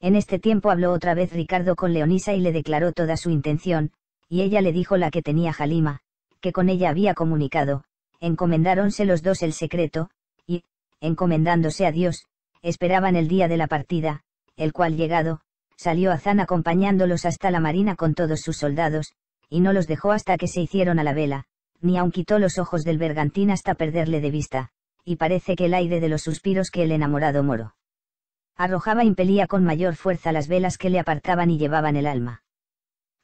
En este tiempo habló otra vez Ricardo con Leonisa y le declaró toda su intención, y ella le dijo la que tenía Jalima, que con ella había comunicado, encomendáronse los dos el secreto, y, encomendándose a Dios, esperaban el día de la partida, el cual llegado, salió Azán acompañándolos hasta la marina con todos sus soldados, y no los dejó hasta que se hicieron a la vela, ni aun quitó los ojos del bergantín hasta perderle de vista, y parece que el aire de los suspiros que el enamorado moro arrojaba impelía con mayor fuerza las velas que le apartaban y llevaban el alma.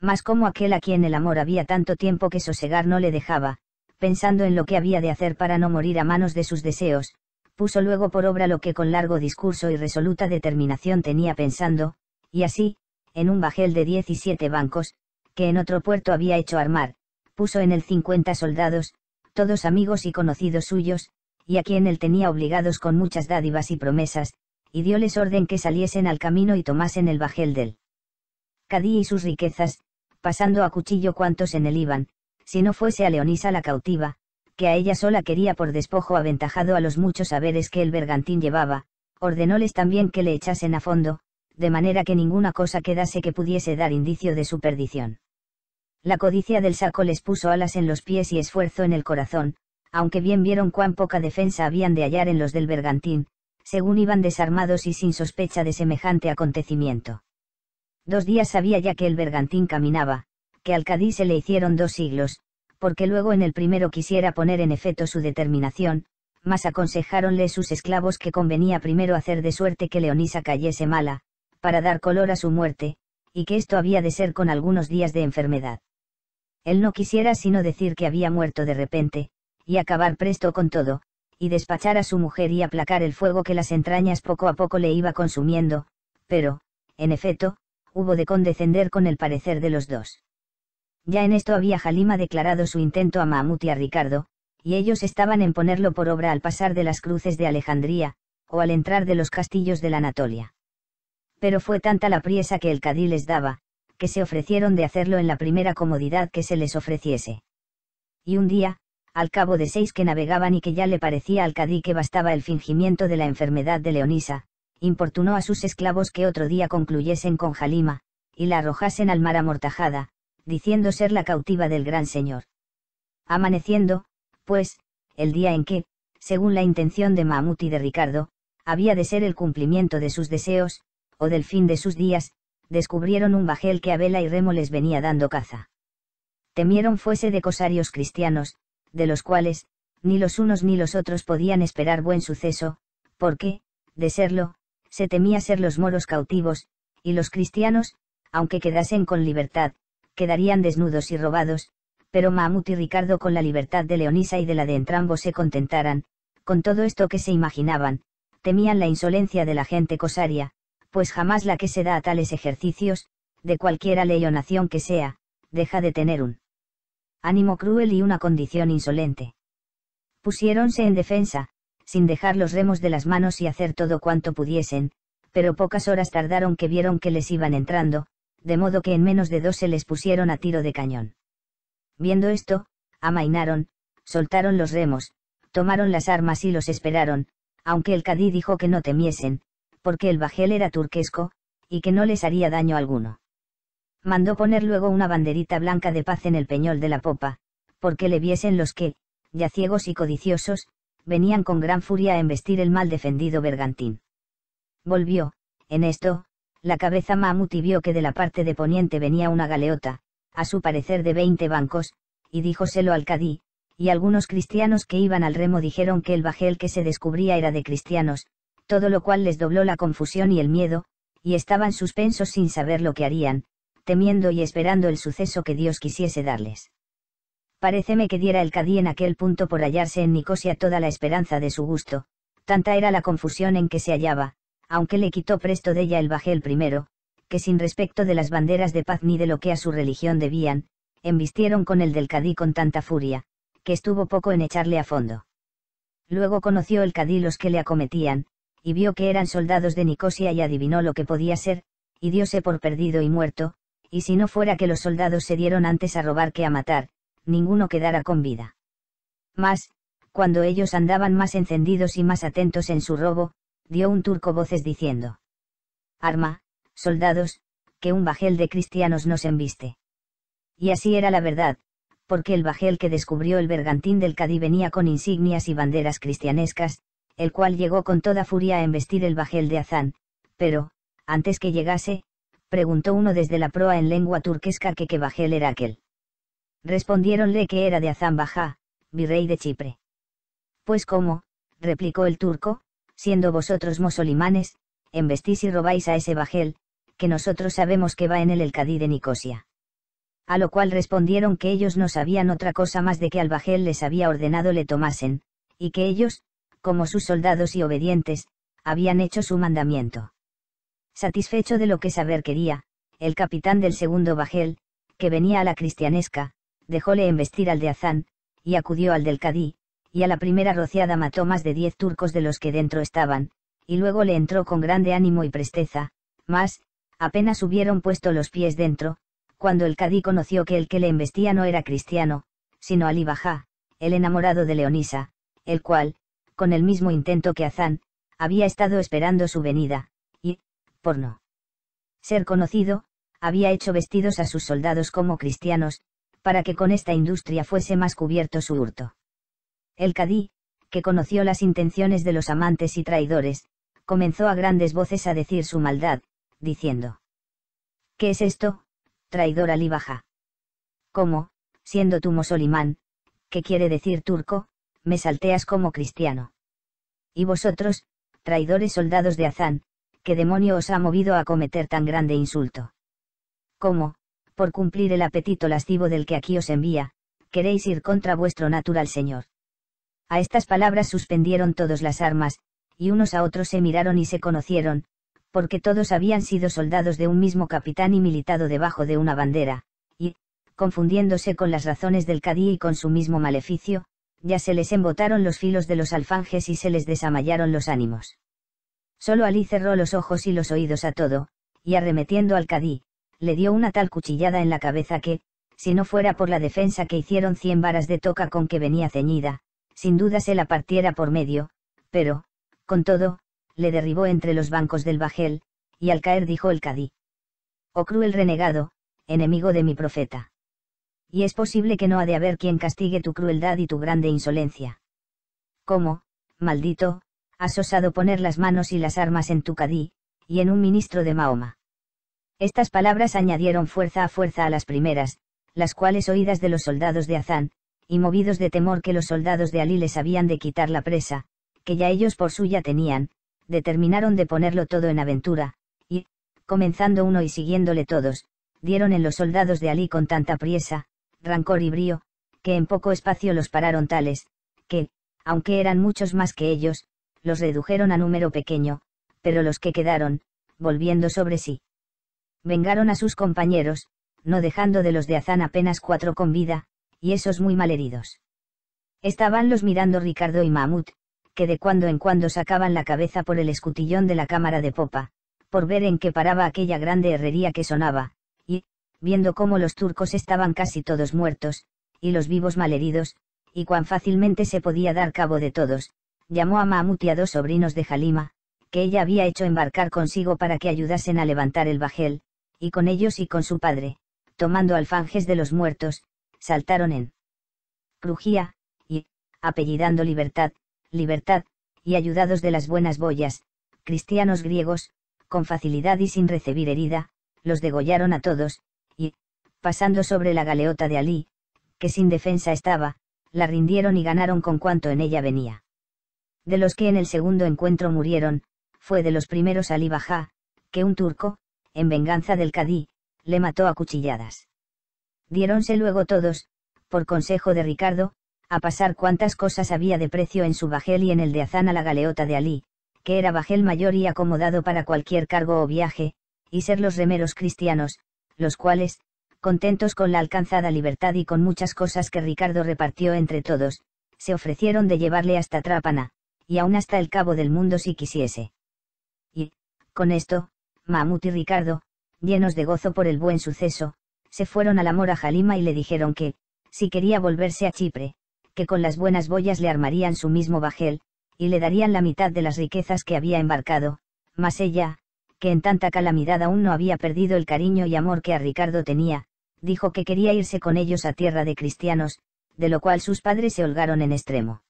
Mas como aquel a quien el amor había tanto tiempo que sosegar no le dejaba, pensando en lo que había de hacer para no morir a manos de sus deseos, puso luego por obra lo que con largo discurso y resoluta determinación tenía pensando, y así, en un bajel de siete bancos, que en otro puerto había hecho armar, puso en él cincuenta soldados, todos amigos y conocidos suyos, y a quien él tenía obligados con muchas dádivas y promesas, y dioles orden que saliesen al camino y tomasen el bajel del Cadí y sus riquezas, pasando a cuchillo cuantos en él iban, si no fuese a Leonisa la cautiva, que a ella sola quería por despojo aventajado a los muchos haberes que el bergantín llevaba, ordenóles también que le echasen a fondo, de manera que ninguna cosa quedase que pudiese dar indicio de su perdición. La codicia del saco les puso alas en los pies y esfuerzo en el corazón, aunque bien vieron cuán poca defensa habían de hallar en los del bergantín, según iban desarmados y sin sospecha de semejante acontecimiento. Dos días sabía ya que el bergantín caminaba, que al Cadí se le hicieron dos siglos, porque luego en el primero quisiera poner en efecto su determinación, mas aconsejáronle sus esclavos que convenía primero hacer de suerte que Leonisa cayese mala, para dar color a su muerte, y que esto había de ser con algunos días de enfermedad. Él no quisiera sino decir que había muerto de repente, y acabar presto con todo, y despachar a su mujer y aplacar el fuego que las entrañas poco a poco le iba consumiendo, pero, en efecto, hubo de condescender con el parecer de los dos. Ya en esto había Jalima declarado su intento a Mahamut y a Ricardo, y ellos estaban en ponerlo por obra al pasar de las cruces de Alejandría, o al entrar de los castillos de la Anatolia. Pero fue tanta la priesa que el cadí les daba, que se ofrecieron de hacerlo en la primera comodidad que se les ofreciese. Y un día, al cabo de seis que navegaban y que ya le parecía al cadí que bastaba el fingimiento de la enfermedad de Leonisa, importunó a sus esclavos que otro día concluyesen con Jalima, y la arrojasen al mar amortajada, diciendo ser la cautiva del gran señor. Amaneciendo, pues, el día en que, según la intención de Mahmud y de Ricardo, había de ser el cumplimiento de sus deseos, o del fin de sus días, descubrieron un bajel que a vela y remo les venía dando caza. Temieron fuese de cosarios cristianos, de los cuales, ni los unos ni los otros podían esperar buen suceso, porque, de serlo, se temía ser los moros cautivos, y los cristianos, aunque quedasen con libertad, quedarían desnudos y robados, pero Mamut y Ricardo con la libertad de Leonisa y de la de entrambos se contentaran, con todo esto que se imaginaban, temían la insolencia de la gente cosaria, pues jamás la que se da a tales ejercicios, de cualquiera ley o nación que sea, deja de tener un ánimo cruel y una condición insolente. Pusiéronse en defensa, sin dejar los remos de las manos y hacer todo cuanto pudiesen, pero pocas horas tardaron que vieron que les iban entrando, de modo que en menos de dos se les pusieron a tiro de cañón. Viendo esto, amainaron, soltaron los remos, tomaron las armas y los esperaron, aunque el cadí dijo que no temiesen, porque el bajel era turquesco, y que no les haría daño alguno. Mandó poner luego una banderita blanca de paz en el peñol de la popa, porque le viesen los que, ya ciegos y codiciosos, venían con gran furia a embestir el mal defendido bergantín. Volvió, en esto, la cabeza Mamut y vio que de la parte de poniente venía una galeota, a su parecer de veinte bancos, y díjoselo al cadí, y algunos cristianos que iban al remo dijeron que el bajel que se descubría era de cristianos, todo lo cual les dobló la confusión y el miedo, y estaban suspensos sin saber lo que harían, temiendo y esperando el suceso que Dios quisiese darles. Paréceme que diera el cadí en aquel punto por hallarse en Nicosia toda la esperanza de su gusto, tanta era la confusión en que se hallaba, aunque le quitó presto de ella el bajel primero, que sin respecto de las banderas de paz ni de lo que a su religión debían, embistieron con el del cadí con tanta furia, que estuvo poco en echarle a fondo. Luego conoció el cadí los que le acometían, y vio que eran soldados de Nicosia y adivinó lo que podía ser, y diose por perdido y muerto, y si no fuera que los soldados se dieron antes a robar que a matar, ninguno quedara con vida. Mas, cuando ellos andaban más encendidos y más atentos en su robo, dio un turco voces diciendo. Arma, soldados, que un bajel de cristianos nos embiste. Y así era la verdad, porque el bajel que descubrió el bergantín del Cadí venía con insignias y banderas cristianescas, el cual llegó con toda furia a embestir el bajel de Hazán, pero, antes que llegase, preguntó uno desde la proa en lengua turquesca que qué bajel era aquel. Respondiéronle que era de Hazán Bajá, virrey de Chipre. Pues cómo, replicó el turco, siendo vosotros musulmanes, embestís y robáis a ese bajel, que nosotros sabemos que va en el cadí de Nicosia. A lo cual respondieron que ellos no sabían otra cosa más de que al bajel les había ordenado le tomasen, y que ellos, como sus soldados y obedientes, habían hecho su mandamiento. Satisfecho de lo que saber quería, el capitán del segundo bajel, que venía a la cristianesca, dejóle embestir al de Hazán, y acudió al del Cadí, y a la primera rociada mató más de diez turcos de los que dentro estaban, y luego le entró con grande ánimo y presteza, mas, apenas hubieron puesto los pies dentro, cuando el Cadí conoció que el que le embestía no era cristiano, sino Bajá, el enamorado de Leonisa, el cual, con el mismo intento que Hazán, había estado esperando su venida, y, por no ser conocido, había hecho vestidos a sus soldados como cristianos, para que con esta industria fuese más cubierto su hurto. El cadí, que conoció las intenciones de los amantes y traidores, comenzó a grandes voces a decir su maldad, diciendo. ¿Qué es esto, traidor Ali Baja? ¿Cómo, siendo tú musulmán, qué quiere decir turco, me salteas como cristiano. Y vosotros, traidores soldados de Azán, ¿qué demonio os ha movido a cometer tan grande insulto? ¿Cómo, por cumplir el apetito lascivo del que aquí os envía, queréis ir contra vuestro natural Señor? A estas palabras suspendieron todos las armas, y unos a otros se miraron y se conocieron, porque todos habían sido soldados de un mismo capitán y militado debajo de una bandera, y, confundiéndose con las razones del cadí y con su mismo maleficio, ya se les embotaron los filos de los alfanjes y se les desamallaron los ánimos. Solo Alí cerró los ojos y los oídos a todo, y arremetiendo al cadí, le dio una tal cuchillada en la cabeza que, si no fuera por la defensa que hicieron cien varas de toca con que venía ceñida, sin duda se la partiera por medio, pero, con todo, le derribó entre los bancos del bajel, y al caer dijo el cadí. Oh cruel renegado, enemigo de mi profeta y es posible que no ha de haber quien castigue tu crueldad y tu grande insolencia. ¿Cómo, maldito, has osado poner las manos y las armas en tu cadí, y en un ministro de Mahoma? Estas palabras añadieron fuerza a fuerza a las primeras, las cuales oídas de los soldados de Azán, y movidos de temor que los soldados de Alí les habían de quitar la presa, que ya ellos por suya tenían, determinaron de ponerlo todo en aventura, y, comenzando uno y siguiéndole todos, dieron en los soldados de Alí con tanta priesa, rancor y brío, que en poco espacio los pararon tales, que, aunque eran muchos más que ellos, los redujeron a número pequeño, pero los que quedaron, volviendo sobre sí. Vengaron a sus compañeros, no dejando de los de Azán apenas cuatro con vida, y esos muy malheridos. Estaban los mirando Ricardo y Mahmud, que de cuando en cuando sacaban la cabeza por el escutillón de la cámara de popa, por ver en qué paraba aquella grande herrería que sonaba, viendo cómo los turcos estaban casi todos muertos, y los vivos malheridos, y cuán fácilmente se podía dar cabo de todos, llamó a Mahmut y a dos sobrinos de Jalima que ella había hecho embarcar consigo para que ayudasen a levantar el bajel, y con ellos y con su padre, tomando alfanjes de los muertos, saltaron en crujía, y, apellidando libertad, libertad, y ayudados de las buenas boyas, cristianos griegos, con facilidad y sin recibir herida, los degollaron a todos, y, pasando sobre la galeota de Alí, que sin defensa estaba, la rindieron y ganaron con cuanto en ella venía. De los que en el segundo encuentro murieron, fue de los primeros Alí Bajá, que un turco, en venganza del Cadí, le mató a cuchilladas. Diéronse luego todos, por consejo de Ricardo, a pasar cuantas cosas había de precio en su bajel y en el de Azán a la galeota de Alí, que era bajel mayor y acomodado para cualquier cargo o viaje, y ser los remeros cristianos, los cuales, contentos con la alcanzada libertad y con muchas cosas que Ricardo repartió entre todos, se ofrecieron de llevarle hasta Trápana, y aún hasta el cabo del mundo si quisiese. Y, con esto, Mamut y Ricardo, llenos de gozo por el buen suceso, se fueron al amor a Jalima y le dijeron que, si quería volverse a Chipre, que con las buenas boyas le armarían su mismo bajel, y le darían la mitad de las riquezas que había embarcado, mas ella, que en tanta calamidad aún no había perdido el cariño y amor que a Ricardo tenía, dijo que quería irse con ellos a tierra de cristianos, de lo cual sus padres se holgaron en extremo.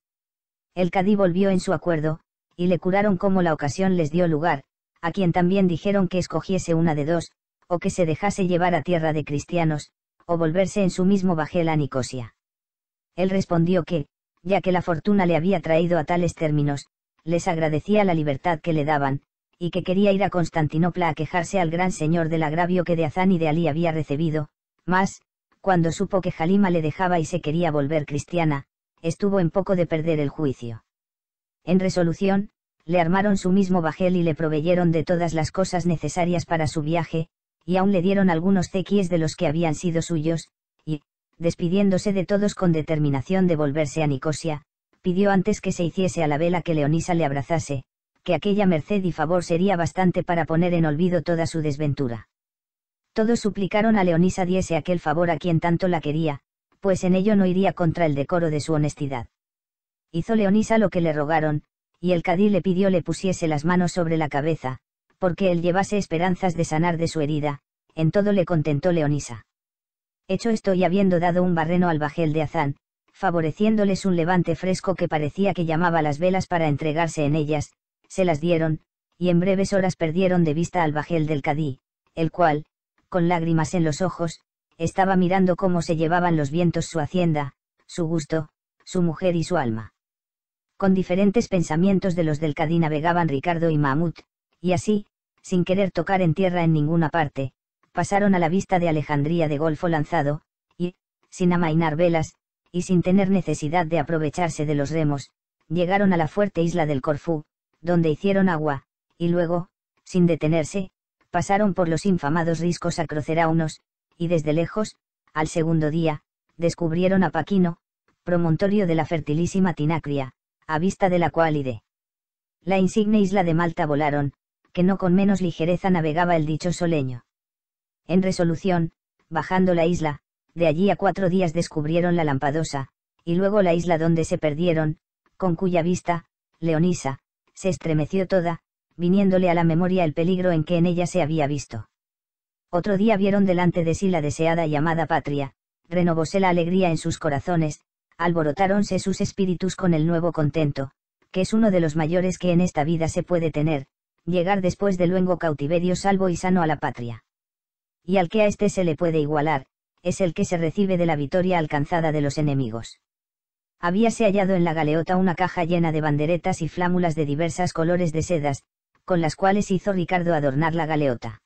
El cadí volvió en su acuerdo, y le curaron como la ocasión les dio lugar, a quien también dijeron que escogiese una de dos, o que se dejase llevar a tierra de cristianos, o volverse en su mismo bajel a Nicosia. Él respondió que, ya que la fortuna le había traído a tales términos, les agradecía la libertad que le daban, y que quería ir a Constantinopla a quejarse al gran señor del agravio que de Azán y de Ali había recibido, mas, cuando supo que Jalima le dejaba y se quería volver cristiana, estuvo en poco de perder el juicio. En resolución, le armaron su mismo bajel y le proveyeron de todas las cosas necesarias para su viaje, y aún le dieron algunos cequies de los que habían sido suyos, y, despidiéndose de todos con determinación de volverse a Nicosia, pidió antes que se hiciese a la vela que Leonisa le abrazase, que aquella merced y favor sería bastante para poner en olvido toda su desventura. Todos suplicaron a Leonisa diese aquel favor a quien tanto la quería, pues en ello no iría contra el decoro de su honestidad. Hizo Leonisa lo que le rogaron, y el cadí le pidió le pusiese las manos sobre la cabeza, porque él llevase esperanzas de sanar de su herida, en todo le contentó Leonisa. Hecho esto y habiendo dado un barreno al bajel de Azán, favoreciéndoles un levante fresco que parecía que llamaba las velas para entregarse en ellas, se las dieron, y en breves horas perdieron de vista al bajel del cadí, el cual, con lágrimas en los ojos, estaba mirando cómo se llevaban los vientos su hacienda, su gusto, su mujer y su alma. Con diferentes pensamientos de los del cadí navegaban Ricardo y Mahmud, y así, sin querer tocar en tierra en ninguna parte, pasaron a la vista de Alejandría de Golfo Lanzado, y, sin amainar velas, y sin tener necesidad de aprovecharse de los remos, llegaron a la fuerte isla del Corfú, donde hicieron agua, y luego, sin detenerse, pasaron por los infamados riscos a unos y desde lejos, al segundo día, descubrieron a Paquino, promontorio de la fertilísima Tinacria, a vista de la cual y la insigne isla de Malta volaron, que no con menos ligereza navegaba el dichoso leño. En resolución, bajando la isla, de allí a cuatro días descubrieron la Lampadosa, y luego la isla donde se perdieron, con cuya vista, Leonisa, se estremeció toda, viniéndole a la memoria el peligro en que en ella se había visto. Otro día vieron delante de sí la deseada y amada patria, renovóse la alegría en sus corazones, alborotáronse sus espíritus con el nuevo contento, que es uno de los mayores que en esta vida se puede tener, llegar después de luengo cautiverio salvo y sano a la patria. Y al que a éste se le puede igualar, es el que se recibe de la victoria alcanzada de los enemigos habíase hallado en la galeota una caja llena de banderetas y flámulas de diversas colores de sedas, con las cuales hizo Ricardo adornar la galeota.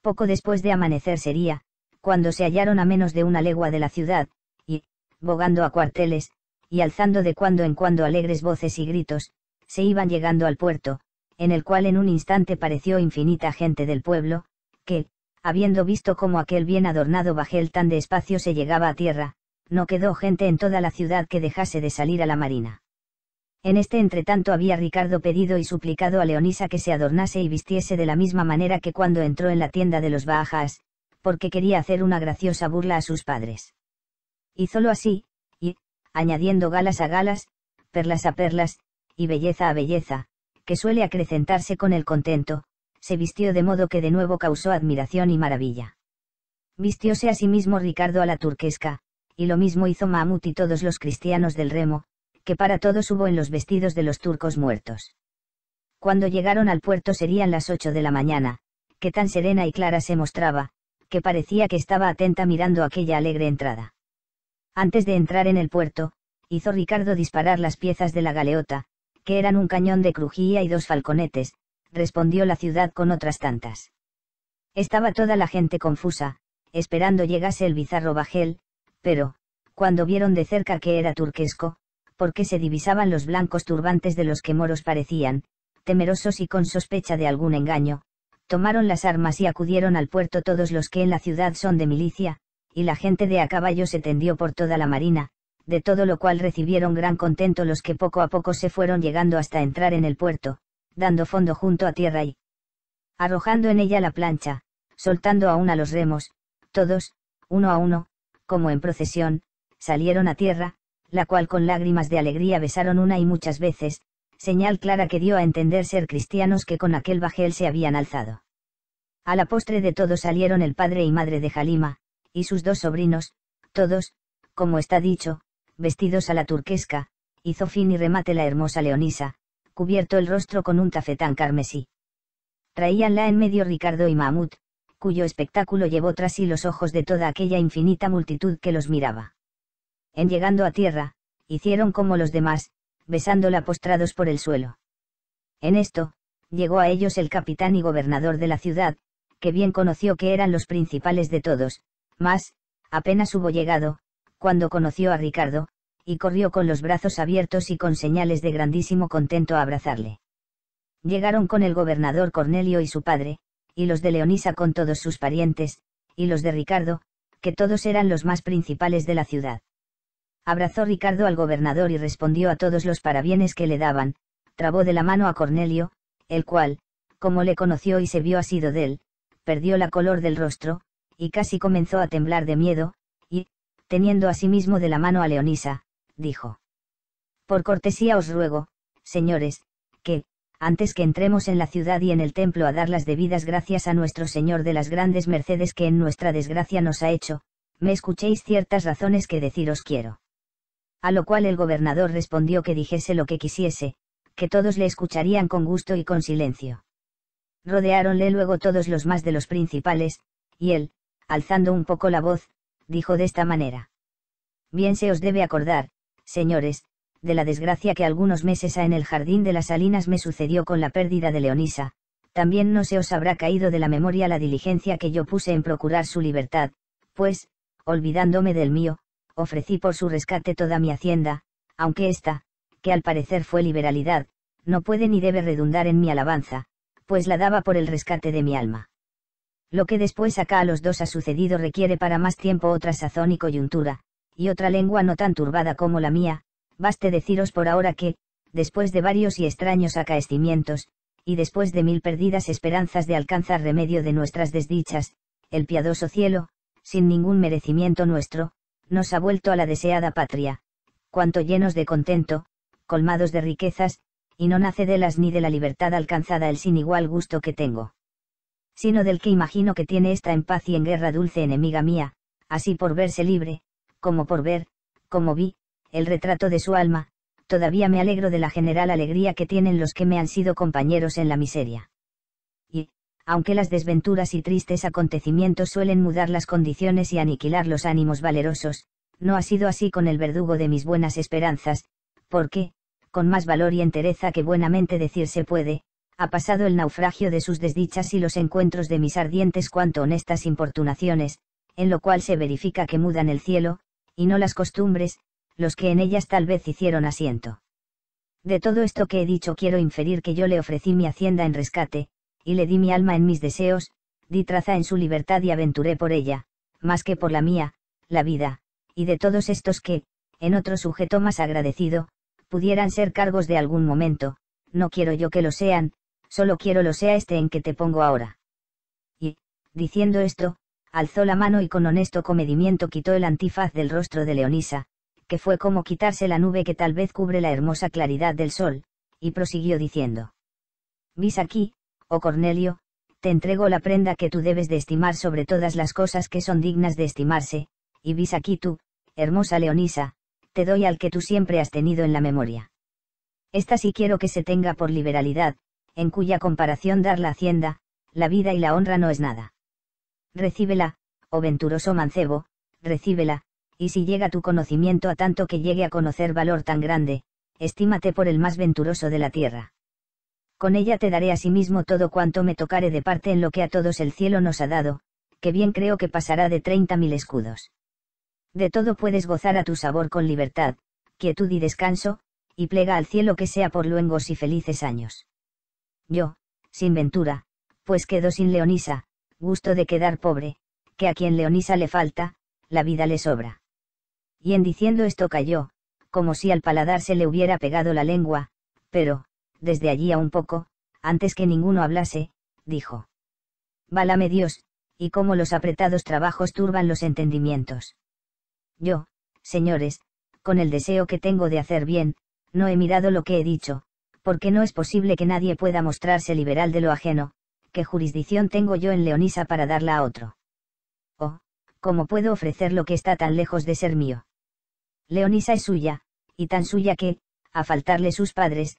Poco después de amanecer sería, cuando se hallaron a menos de una legua de la ciudad, y, bogando a cuarteles, y alzando de cuando en cuando alegres voces y gritos, se iban llegando al puerto, en el cual en un instante pareció infinita gente del pueblo, que, habiendo visto cómo aquel bien adornado bajel tan de espacio se llegaba a tierra, no quedó gente en toda la ciudad que dejase de salir a la marina. En este entretanto había Ricardo pedido y suplicado a Leonisa que se adornase y vistiese de la misma manera que cuando entró en la tienda de los Bajas, porque quería hacer una graciosa burla a sus padres. Hízolo así, y, añadiendo galas a galas, perlas a perlas, y belleza a belleza, que suele acrecentarse con el contento, se vistió de modo que de nuevo causó admiración y maravilla. Vistióse asimismo Ricardo a la turquesca, y lo mismo hizo Mahmud y todos los cristianos del remo, que para todos hubo en los vestidos de los turcos muertos. Cuando llegaron al puerto serían las ocho de la mañana, que tan serena y clara se mostraba, que parecía que estaba atenta mirando aquella alegre entrada. Antes de entrar en el puerto, hizo Ricardo disparar las piezas de la galeota, que eran un cañón de crujía y dos falconetes, respondió la ciudad con otras tantas. Estaba toda la gente confusa, esperando llegase el bizarro bajel, pero, cuando vieron de cerca que era turquesco, porque se divisaban los blancos turbantes de los que moros parecían, temerosos y con sospecha de algún engaño, tomaron las armas y acudieron al puerto todos los que en la ciudad son de milicia, y la gente de a caballo se tendió por toda la marina, de todo lo cual recibieron gran contento los que poco a poco se fueron llegando hasta entrar en el puerto, dando fondo junto a tierra y arrojando en ella la plancha, soltando aún a los remos, todos, uno a uno, como en procesión, salieron a tierra, la cual con lágrimas de alegría besaron una y muchas veces, señal clara que dio a entender ser cristianos que con aquel bajel se habían alzado. A la postre de todos salieron el padre y madre de Jalima, y sus dos sobrinos, todos, como está dicho, vestidos a la turquesca, hizo fin y remate la hermosa Leonisa, cubierto el rostro con un tafetán carmesí. Traíanla en medio Ricardo y Mahmud, cuyo espectáculo llevó tras sí los ojos de toda aquella infinita multitud que los miraba. En llegando a tierra, hicieron como los demás, besándola postrados por el suelo. En esto, llegó a ellos el capitán y gobernador de la ciudad, que bien conoció que eran los principales de todos, mas, apenas hubo llegado, cuando conoció a Ricardo, y corrió con los brazos abiertos y con señales de grandísimo contento a abrazarle. Llegaron con el gobernador Cornelio y su padre, y los de Leonisa con todos sus parientes, y los de Ricardo, que todos eran los más principales de la ciudad. Abrazó Ricardo al gobernador y respondió a todos los parabienes que le daban, trabó de la mano a Cornelio, el cual, como le conoció y se vio asido de él, perdió la color del rostro, y casi comenzó a temblar de miedo, y, teniendo a sí mismo de la mano a Leonisa, dijo. Por cortesía os ruego, señores, antes que entremos en la ciudad y en el templo a dar las debidas gracias a nuestro Señor de las grandes mercedes que en nuestra desgracia nos ha hecho, me escuchéis ciertas razones que deciros quiero. A lo cual el gobernador respondió que dijese lo que quisiese, que todos le escucharían con gusto y con silencio. Rodeáronle luego todos los más de los principales, y él, alzando un poco la voz, dijo de esta manera. Bien se os debe acordar, señores, de la desgracia que algunos meses ha en el jardín de las Salinas me sucedió con la pérdida de Leonisa, también no se os habrá caído de la memoria la diligencia que yo puse en procurar su libertad, pues, olvidándome del mío, ofrecí por su rescate toda mi hacienda, aunque ésta, que al parecer fue liberalidad, no puede ni debe redundar en mi alabanza, pues la daba por el rescate de mi alma. Lo que después acá a los dos ha sucedido requiere para más tiempo otra sazón y coyuntura, y otra lengua no tan turbada como la mía, baste deciros por ahora que, después de varios y extraños acaecimientos, y después de mil perdidas esperanzas de alcanzar remedio de nuestras desdichas, el piadoso cielo, sin ningún merecimiento nuestro, nos ha vuelto a la deseada patria, cuanto llenos de contento, colmados de riquezas, y no nace de las ni de la libertad alcanzada el sin igual gusto que tengo. Sino del que imagino que tiene esta en paz y en guerra dulce enemiga mía, así por verse libre, como por ver, como vi, el retrato de su alma, todavía me alegro de la general alegría que tienen los que me han sido compañeros en la miseria. Y, aunque las desventuras y tristes acontecimientos suelen mudar las condiciones y aniquilar los ánimos valerosos, no ha sido así con el verdugo de mis buenas esperanzas, porque, con más valor y entereza que buenamente decirse puede, ha pasado el naufragio de sus desdichas y los encuentros de mis ardientes cuanto honestas importunaciones, en lo cual se verifica que mudan el cielo, y no las costumbres, los que en ellas tal vez hicieron asiento. De todo esto que he dicho quiero inferir que yo le ofrecí mi hacienda en rescate, y le di mi alma en mis deseos, di traza en su libertad y aventuré por ella, más que por la mía, la vida, y de todos estos que, en otro sujeto más agradecido, pudieran ser cargos de algún momento, no quiero yo que lo sean, solo quiero lo sea este en que te pongo ahora. Y, diciendo esto, alzó la mano y con honesto comedimiento quitó el antifaz del rostro de Leonisa, que fue como quitarse la nube que tal vez cubre la hermosa claridad del sol, y prosiguió diciendo. Vis aquí, oh Cornelio, te entrego la prenda que tú debes de estimar sobre todas las cosas que son dignas de estimarse, y vis aquí tú, hermosa Leonisa, te doy al que tú siempre has tenido en la memoria. Esta sí quiero que se tenga por liberalidad, en cuya comparación dar la hacienda, la vida y la honra no es nada. Recíbela, oh venturoso mancebo, recíbela, y si llega tu conocimiento a tanto que llegue a conocer valor tan grande, estímate por el más venturoso de la tierra. Con ella te daré a sí mismo todo cuanto me tocare de parte en lo que a todos el cielo nos ha dado, que bien creo que pasará de treinta mil escudos. De todo puedes gozar a tu sabor con libertad, quietud y descanso, y plega al cielo que sea por luengos y felices años. Yo, sin ventura, pues quedo sin Leonisa, gusto de quedar pobre, que a quien Leonisa le falta, la vida le sobra y en diciendo esto cayó, como si al paladar se le hubiera pegado la lengua, pero, desde allí a un poco, antes que ninguno hablase, dijo. Válame Dios, y cómo los apretados trabajos turban los entendimientos. Yo, señores, con el deseo que tengo de hacer bien, no he mirado lo que he dicho, porque no es posible que nadie pueda mostrarse liberal de lo ajeno, que jurisdicción tengo yo en Leonisa para darla a otro. Oh, ¿cómo puedo ofrecer lo que está tan lejos de ser mío? Leonisa es suya, y tan suya que, a faltarle sus padres,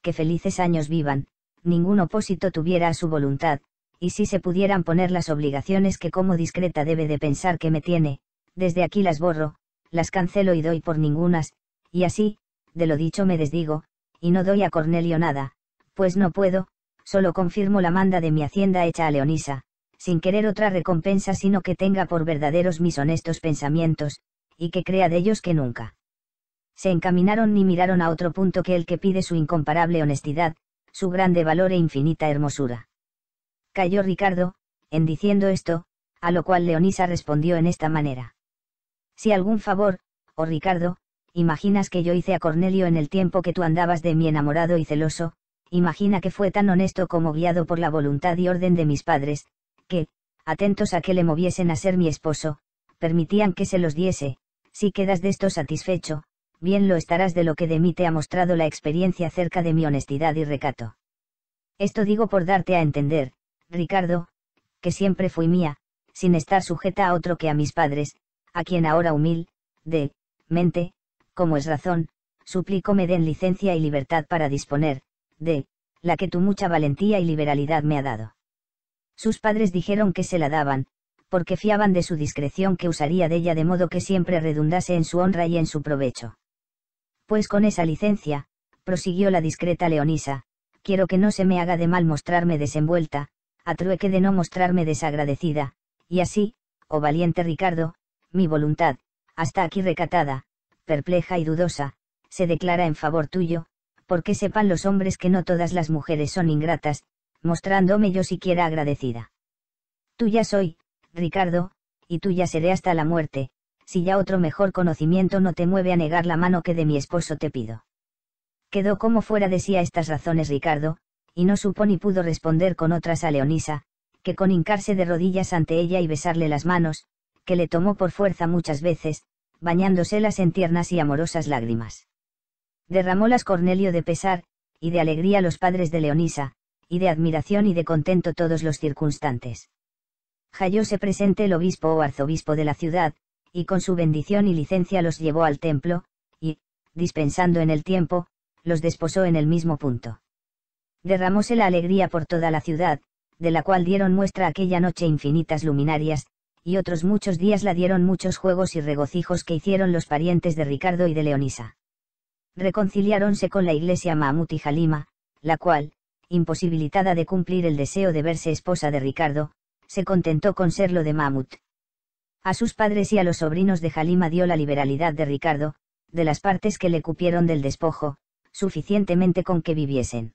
que felices años vivan, ningún opósito tuviera a su voluntad, y si se pudieran poner las obligaciones que como discreta debe de pensar que me tiene, desde aquí las borro, las cancelo y doy por ningunas, y así, de lo dicho me desdigo, y no doy a Cornelio nada, pues no puedo, solo confirmo la manda de mi hacienda hecha a Leonisa, sin querer otra recompensa sino que tenga por verdaderos mis honestos pensamientos, y que crea de ellos que nunca se encaminaron ni miraron a otro punto que el que pide su incomparable honestidad, su grande valor e infinita hermosura. Cayó Ricardo, en diciendo esto, a lo cual Leonisa respondió en esta manera. Si algún favor, oh Ricardo, imaginas que yo hice a Cornelio en el tiempo que tú andabas de mi enamorado y celoso, imagina que fue tan honesto como guiado por la voluntad y orden de mis padres, que, atentos a que le moviesen a ser mi esposo, permitían que se los diese, si quedas de esto satisfecho, bien lo estarás de lo que de mí te ha mostrado la experiencia acerca de mi honestidad y recato. Esto digo por darte a entender, Ricardo, que siempre fui mía, sin estar sujeta a otro que a mis padres, a quien ahora humil, de, mente, como es razón, suplico me den licencia y libertad para disponer, de, la que tu mucha valentía y liberalidad me ha dado. Sus padres dijeron que se la daban, porque fiaban de su discreción que usaría de ella de modo que siempre redundase en su honra y en su provecho. Pues con esa licencia, prosiguió la discreta Leonisa, quiero que no se me haga de mal mostrarme desenvuelta, a trueque de no mostrarme desagradecida, y así, oh valiente Ricardo, mi voluntad, hasta aquí recatada, perpleja y dudosa, se declara en favor tuyo, porque sepan los hombres que no todas las mujeres son ingratas, mostrándome yo siquiera agradecida. Tuya soy, Ricardo, y tú ya seré hasta la muerte, si ya otro mejor conocimiento no te mueve a negar la mano que de mi esposo te pido. Quedó como fuera de sí a estas razones Ricardo, y no supo ni pudo responder con otras a Leonisa, que con hincarse de rodillas ante ella y besarle las manos, que le tomó por fuerza muchas veces, bañándoselas en tiernas y amorosas lágrimas. Derramólas Cornelio de pesar, y de alegría los padres de Leonisa, y de admiración y de contento todos los circunstantes hallóse presente el obispo o arzobispo de la ciudad, y con su bendición y licencia los llevó al templo, y, dispensando en el tiempo, los desposó en el mismo punto. Derramóse la alegría por toda la ciudad, de la cual dieron muestra aquella noche infinitas luminarias, y otros muchos días la dieron muchos juegos y regocijos que hicieron los parientes de Ricardo y de Leonisa. Reconciliáronse con la iglesia Mahmut y Jalima, la cual, imposibilitada de cumplir el deseo de verse esposa de Ricardo, se contentó con serlo de mamut A sus padres y a los sobrinos de Halima dio la liberalidad de Ricardo, de las partes que le cupieron del despojo, suficientemente con que viviesen.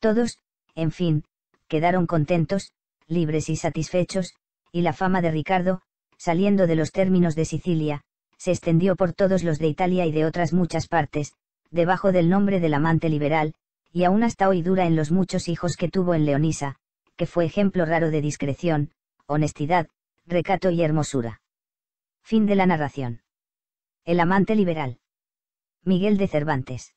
Todos, en fin, quedaron contentos, libres y satisfechos, y la fama de Ricardo, saliendo de los términos de Sicilia, se extendió por todos los de Italia y de otras muchas partes, debajo del nombre del amante liberal, y aún hasta hoy dura en los muchos hijos que tuvo en Leonisa, fue ejemplo raro de discreción, honestidad, recato y hermosura. Fin de la narración. El amante liberal. Miguel de Cervantes.